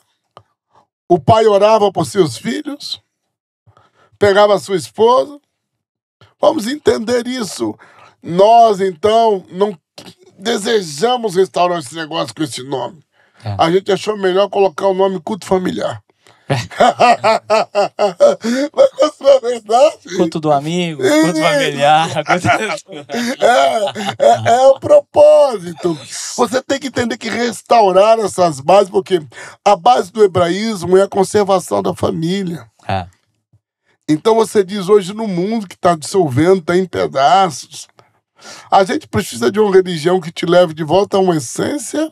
o pai orava por seus filhos, pegava a sua esposa. Vamos entender isso. Nós, então, não desejamos restaurar esse negócio com esse nome. É. A gente achou melhor colocar o nome culto familiar. Mas com a sua verdade. Quanto do amigo, quanto familiar. é, é, é o propósito. Você tem que entender que restaurar essas bases, porque a base do hebraísmo é a conservação da família. É. Então você diz hoje no mundo que está dissolvendo, está em pedaços. A gente precisa de uma religião que te leve de volta a uma essência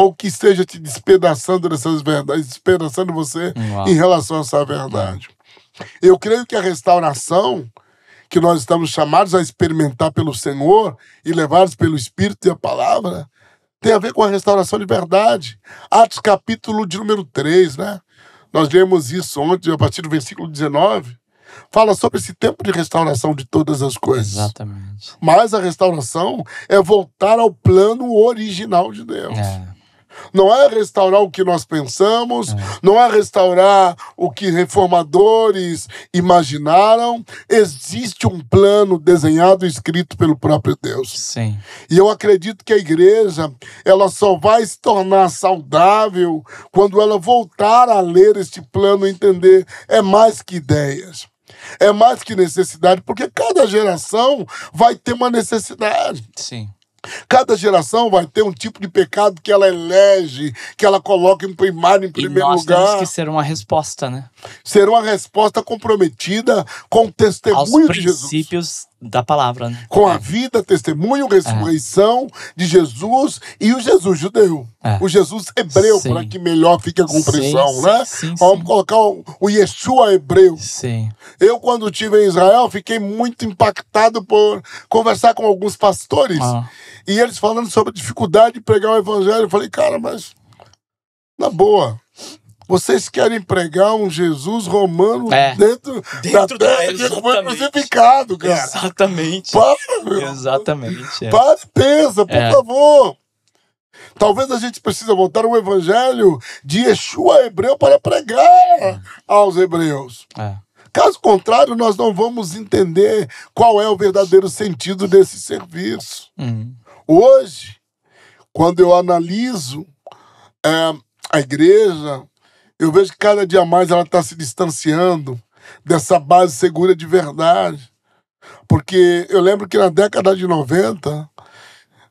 ou que esteja te despedaçando dessas verdades, despedaçando você Uau. em relação a essa verdade. Eu creio que a restauração que nós estamos chamados a experimentar pelo Senhor e levados pelo Espírito e a palavra, tem a ver com a restauração de verdade. Atos capítulo de número 3, né? Nós lemos isso ontem, a partir do versículo 19. Fala sobre esse tempo de restauração de todas as coisas. Exatamente. Mas a restauração é voltar ao plano original de Deus. É. Não é restaurar o que nós pensamos, é. não é restaurar o que reformadores imaginaram. Existe um plano desenhado e escrito pelo próprio Deus. Sim. E eu acredito que a igreja, ela só vai se tornar saudável quando ela voltar a ler este plano e entender é mais que ideias. É mais que necessidade, porque cada geração vai ter uma necessidade. Sim. Cada geração vai ter um tipo de pecado que ela elege, que ela coloca em primário, em primeiro e nós lugar. Temos que ser uma resposta, né? Ser uma resposta comprometida com o testemunho Aos de Jesus. princípios da palavra. Né? Com a é. vida, testemunho, é. ressurreição é. de Jesus e o Jesus judeu. É. O Jesus hebreu, para que melhor fique a compreensão, sim, né? Sim, sim, Vamos colocar o, o Yeshua hebreu. Sim. Eu, quando estive em Israel, fiquei muito impactado por conversar com alguns pastores ah. e eles falando sobre a dificuldade de pregar o evangelho. Eu falei, cara, mas na boa, vocês querem pregar um Jesus romano é. dentro, dentro, da terra da... que foi crucificado, cara. Exatamente. Para, meu. Exatamente. É. Para e pensa, por é. favor. Talvez a gente precise voltar um evangelho de Yeshua hebreu para pregar é. aos hebreus. É. Caso contrário, nós não vamos entender qual é o verdadeiro sentido desse serviço. Uhum. Hoje, quando eu analiso é, a igreja, eu vejo que cada dia mais ela está se distanciando dessa base segura de verdade. Porque eu lembro que na década de 90,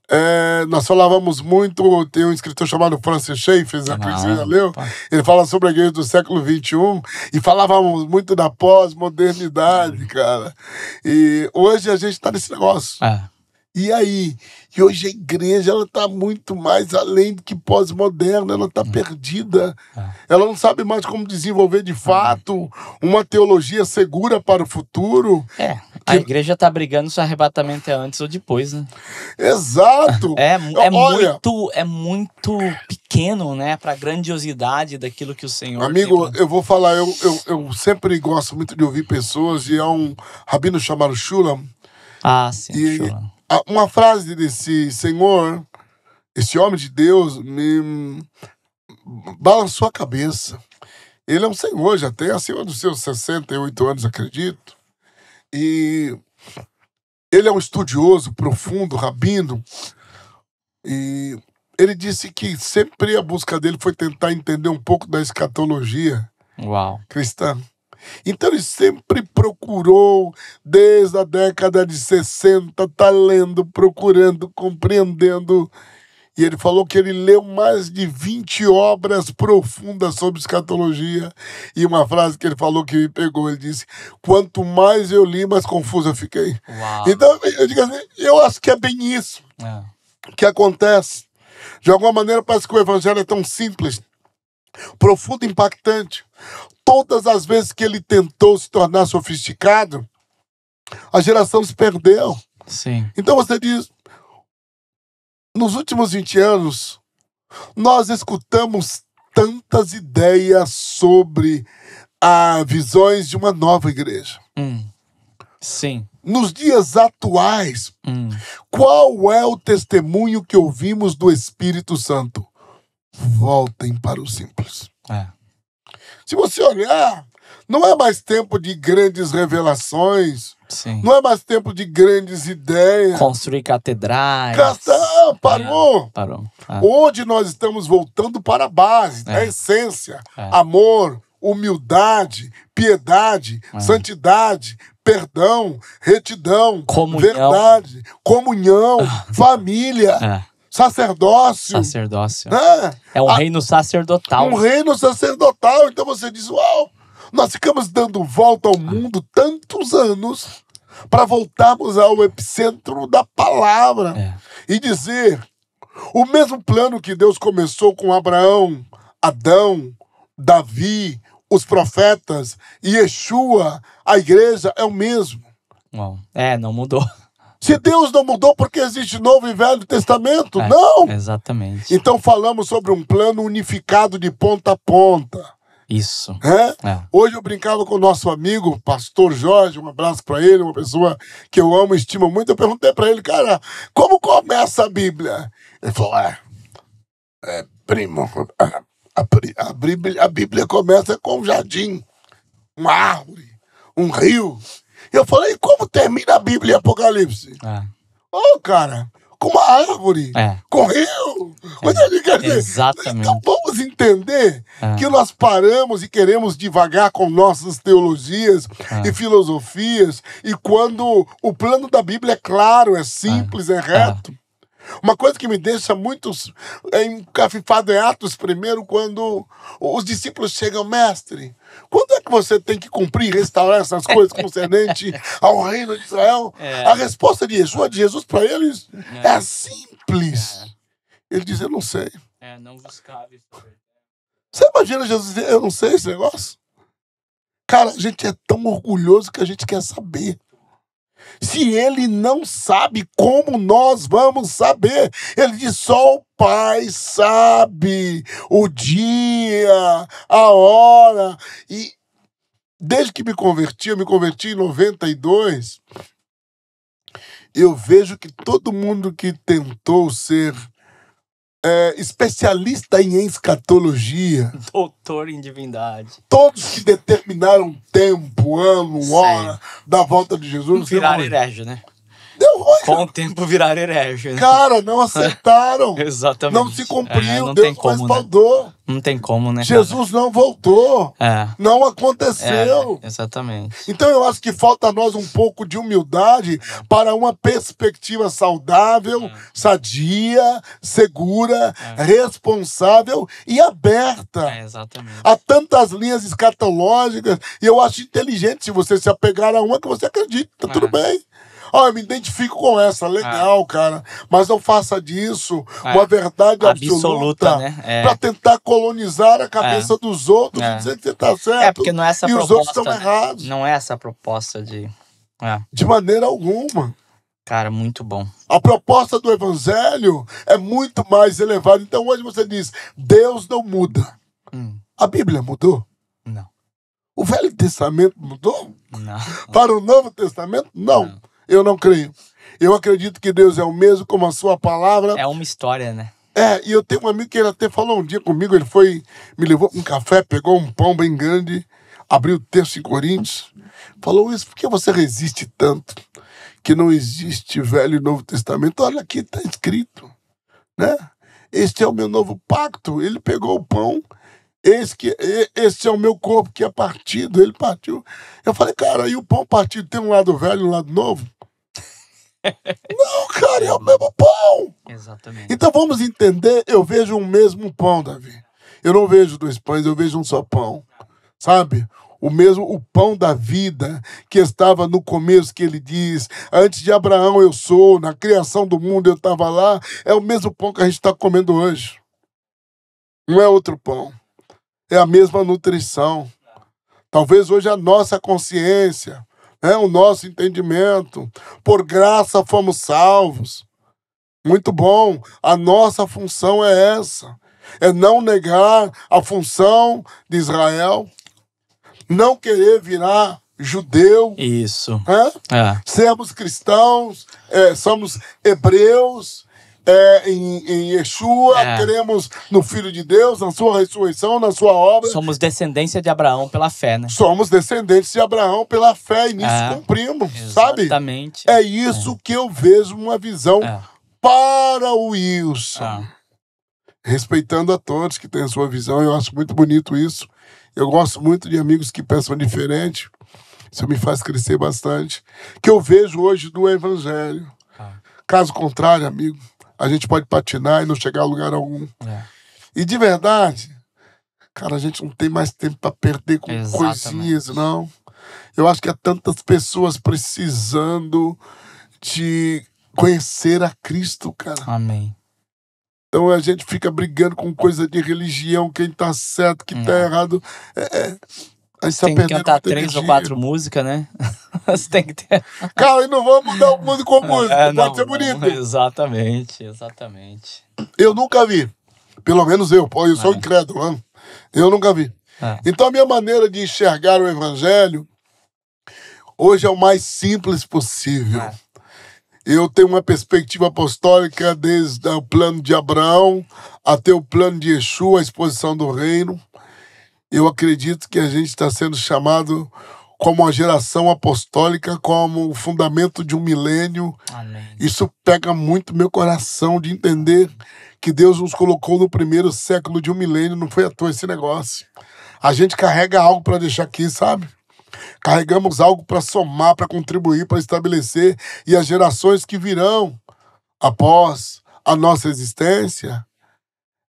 é, nós falávamos muito, tem um escritor chamado Francis Schaeffer, que que ah, já leu, ele fala sobre a igreja do século XXI e falávamos muito da pós-modernidade, uhum. cara. E hoje a gente está nesse negócio. É. E aí? que hoje a igreja ela está muito mais além do que pós-moderna, ela está hum. perdida. É. Ela não sabe mais como desenvolver de fato uma teologia segura para o futuro. É, a que... igreja está brigando se o arrebatamento é antes ou depois, né? Exato! É, é, Olha, muito, é muito pequeno, né, para a grandiosidade daquilo que o Senhor. Amigo, tem... Né? eu vou falar, eu, eu, eu, sempre gosto muito de ouvir pessoas, e há é um rabino chamado Shulam. Ah, sim, e, ah, uma frase desse senhor, esse homem de Deus, me balançou a cabeça. Ele é um senhor, já tem acima dos seus 68 anos, acredito. E ele é um estudioso profundo, rabino. E ele disse que sempre a busca dele foi tentar entender um pouco da escatologia Uau. cristã. Então ele sempre procurou, desde a década de 60, tá lendo, procurando, compreendendo. E ele falou que ele leu mais de 20 obras profundas sobre escatologia. E uma frase que ele falou que me pegou, ele disse: Quanto mais eu li, mais confuso eu fiquei. Uau. Então, eu digo assim, eu acho que é bem isso é. que acontece. De alguma maneira, parece que o evangelho é tão simples, profundo, impactante todas as vezes que ele tentou se tornar sofisticado, a geração se perdeu. Sim. Então você diz, nos últimos 20 anos, nós escutamos tantas ideias sobre a ah, visões de uma nova igreja. Hum. Sim. Nos dias atuais, hum. qual é o testemunho que ouvimos do Espírito Santo? Voltem para o simples. É. Se você olhar, não é mais tempo de grandes revelações. Sim. Não é mais tempo de grandes ideias. Construir catedrais. Cata... parou. Ah, é, parou. É. Hoje ah. nós estamos voltando para a base, é. a essência. É. Amor, humildade, piedade, é. santidade, perdão, retidão, comunhão. verdade, comunhão, ah. família. É sacerdócio. Sacerdócio. Né? É um a, reino sacerdotal. Um reino sacerdotal. Então você diz: Uau, nós ficamos dando volta ao mundo tantos anos para voltarmos ao epicentro da palavra é. e dizer o mesmo plano que Deus começou com Abraão, Adão, Davi, os profetas, Yeshua, a igreja, é o mesmo. é, não mudou. Se Deus não mudou porque existe Novo e Velho Testamento, é, não. Exatamente. Então falamos sobre um plano unificado de ponta a ponta. Isso. É? É. Hoje eu brincava com o nosso amigo, pastor Jorge, um abraço para ele, uma pessoa que eu amo, estimo muito. Eu perguntei para ele, cara, como começa a Bíblia? Ele falou, é, é primo, a, a, Bíblia, a Bíblia começa com um jardim, uma árvore, um rio, eu falei, como termina a Bíblia em Apocalipse? É. Ô, oh, cara, com uma árvore, é. com rio. É. Dizer, Exatamente. Então vamos entender é. que nós paramos e queremos devagar com nossas teologias é. e filosofias, e quando o plano da Bíblia é claro, é simples, é, é. reto. É. Uma coisa que me deixa muito é, encafifado em Atos primeiro, quando os discípulos chegam, mestre, quando é que você tem que cumprir e restaurar essas coisas concernente ao reino de Israel? É. A resposta de Jesus de Jesus para eles, é, é simples. É. Ele diz, eu não sei. É, não vos cabe. Você imagina Jesus dizer, eu não sei esse negócio? Cara, a gente é tão orgulhoso que a gente quer saber. Se ele não sabe, como nós vamos saber? Ele diz: só o Pai sabe o dia, a hora. E desde que me converti, eu me converti em 92, eu vejo que todo mundo que tentou ser é, especialista em escatologia. Doutor em divindade. Todos que determinaram tempo, ano, hora da volta de Jesus. Não viraram herege, né? Deu ruim. Com o tempo virar herege. Cara, não aceitaram. Exatamente. Não se cumpriu, é, não Deus como, Né? Não tem como, né? Jesus cara? não voltou. É. Não aconteceu. É, exatamente. Então eu acho que falta a nós um pouco de humildade para uma perspectiva saudável, é. sadia, segura, é. responsável e aberta. É, exatamente. Há tantas linhas escatológicas e eu acho inteligente se você se apegar a uma que você acredita, tá tudo bem. Ó, eu me identifico com essa, legal, ah. cara. Mas não faça disso ah. uma verdade absoluta, absoluta né? é. para tentar colonizar a é. cabeça é. dos outros, é. dizer que você tá certo. É, porque não é essa e proposta, os outros estão né? errados. Não é essa a proposta de. É. De maneira alguma. Cara, muito bom. A proposta do evangelho é muito mais elevada. Então hoje você diz: Deus não muda. Hum. A Bíblia mudou? Não. O Velho Testamento mudou? Não. Para o Novo Testamento? Não. não. Eu não creio. Eu acredito que Deus é o mesmo, como a sua palavra. É uma história, né? É, e eu tenho um amigo que ele até falou um dia comigo, ele foi, me levou um café, pegou um pão bem grande, abriu o texto em Coríntios, falou isso, por que você resiste tanto? Que não existe Velho e Novo Testamento. Olha aqui, está escrito, né? Este é o meu novo pacto. Ele pegou o pão, esse, é o meu corpo que é partido, ele partiu. Eu falei, cara, e o pão partido tem um lado velho e um lado novo? Não, cara, é o mesmo pão. Exatamente. Então vamos entender, eu vejo um mesmo pão, Davi. Eu não vejo dois pães, eu vejo um só pão. Sabe? o mesmo o pão da vida que estava no começo que ele diz antes de Abraão eu sou na criação do mundo eu estava lá é o mesmo pão que a gente está comendo hoje não é outro pão é a mesma nutrição talvez hoje a nossa consciência é o nosso entendimento. Por graça fomos salvos. Muito bom, a nossa função é essa: é não negar a função de Israel, não querer virar judeu. Isso. É? É. Sermos cristãos, é, somos hebreus, é, em, em Yeshua, é. cremos no Filho de Deus, na sua ressurreição, na sua obra. Somos descendência de Abraão pela fé, né? Somos descendentes de Abraão pela fé e nisso é. cumprimos, Exatamente. sabe? É isso é. que eu vejo uma visão é. para o Wilson. É. Respeitando a todos que têm a sua visão, eu acho muito bonito isso. Eu gosto muito de amigos que pensam diferente. Isso me faz crescer bastante. Que eu vejo hoje do Evangelho. Caso contrário, amigo, a gente pode patinar e não chegar a lugar algum. É. E de verdade, cara, a gente não tem mais tempo para perder com Exatamente. coisinhas, não. Eu acho que há tantas pessoas precisando de conhecer a Cristo, cara. Amém. Então a gente fica brigando com coisa de religião, quem tá certo, quem tá é. tá errado. É, é. Tá tem tá que cantar três ou quatro músicas, né? Você tem que ter. Cara, e não vamos mudar o músico com ah, música. É, não, pode ser bonito. Não, exatamente, exatamente. Eu nunca vi. Pelo menos eu, pô, eu sou é. incrédulo, mano. Eu nunca vi. É. Então a minha maneira de enxergar o evangelho hoje é o mais simples possível. É. Eu tenho uma perspectiva apostólica desde o plano de Abraão até o plano de Yeshua, a exposição do reino eu acredito que a gente está sendo chamado como a geração apostólica, como o fundamento de um milênio. Amém. Isso pega muito meu coração de entender que Deus nos colocou no primeiro século de um milênio, não foi à toa esse negócio. A gente carrega algo para deixar aqui, sabe? Carregamos algo para somar, para contribuir, para estabelecer e as gerações que virão após a nossa existência,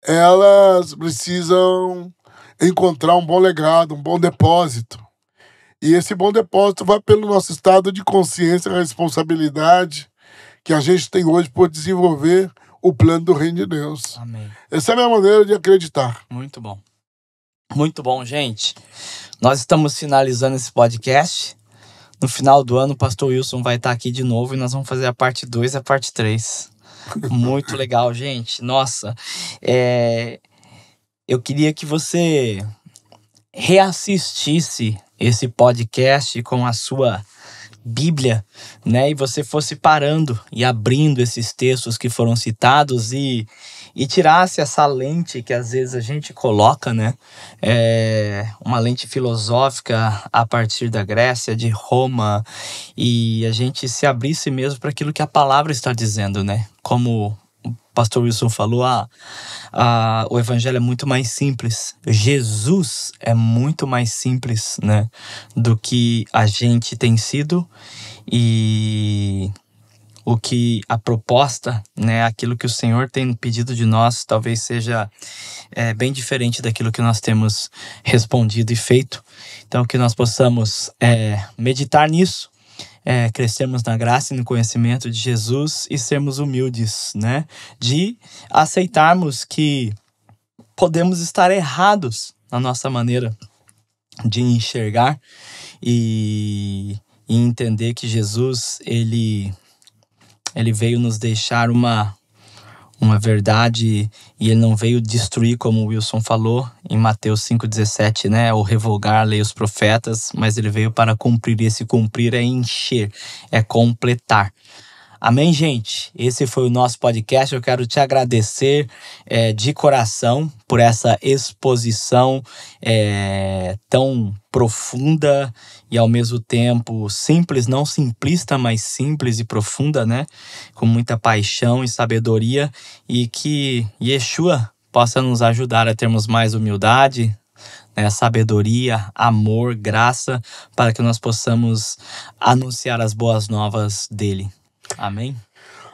elas precisam encontrar um bom legado, um bom depósito. E esse bom depósito vai pelo nosso estado de consciência e responsabilidade que a gente tem hoje por desenvolver o plano do reino de Deus. Amém. Essa é a minha maneira de acreditar. Muito bom. Muito bom, gente. Nós estamos finalizando esse podcast. No final do ano, o pastor Wilson vai estar aqui de novo e nós vamos fazer a parte 2 e a parte 3. Muito legal, gente. Nossa, é eu queria que você reassistisse esse podcast com a sua Bíblia, né? E você fosse parando e abrindo esses textos que foram citados e, e tirasse essa lente que às vezes a gente coloca, né? É uma lente filosófica a partir da Grécia, de Roma, e a gente se abrisse mesmo para aquilo que a palavra está dizendo, né? Como pastor Wilson falou, ah, ah, o evangelho é muito mais simples. Jesus é muito mais simples, né? Do que a gente tem sido e o que a proposta, né, aquilo que o Senhor tem pedido de nós, talvez seja é, bem diferente daquilo que nós temos respondido e feito. Então, que nós possamos é, meditar nisso é, crescermos na graça e no conhecimento de Jesus e sermos humildes, né? De aceitarmos que podemos estar errados na nossa maneira de enxergar e, e entender que Jesus ele ele veio nos deixar uma uma verdade e ele não veio destruir, como o Wilson falou em Mateus 5,17, né? Ou revogar a lei os profetas, mas ele veio para cumprir. E esse cumprir é encher, é completar. Amém, gente? Esse foi o nosso podcast. Eu quero te agradecer é, de coração por essa exposição é, tão profunda e ao mesmo tempo simples, não simplista, mas simples e profunda, né? Com muita paixão e sabedoria e que Yeshua possa nos ajudar a termos mais humildade, né, sabedoria, amor, graça, para que nós possamos anunciar as boas novas dele. Amém?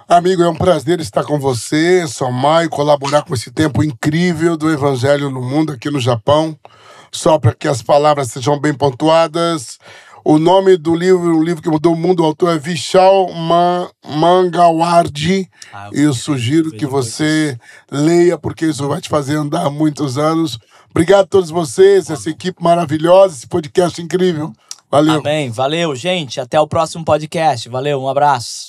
Amigo, é um prazer estar com você, somar e colaborar com esse tempo incrível do Evangelho no mundo aqui no Japão só para que as palavras sejam bem pontuadas. O nome do livro, o livro que mudou o mundo, o autor é Vishal Man Mangawardi. Ah, eu, eu sugiro que você leia, porque isso vai te fazer andar muitos anos. Obrigado a todos vocês, essa equipe maravilhosa, esse podcast incrível. Valeu. Amém. Valeu, gente. Até o próximo podcast. Valeu, um abraço.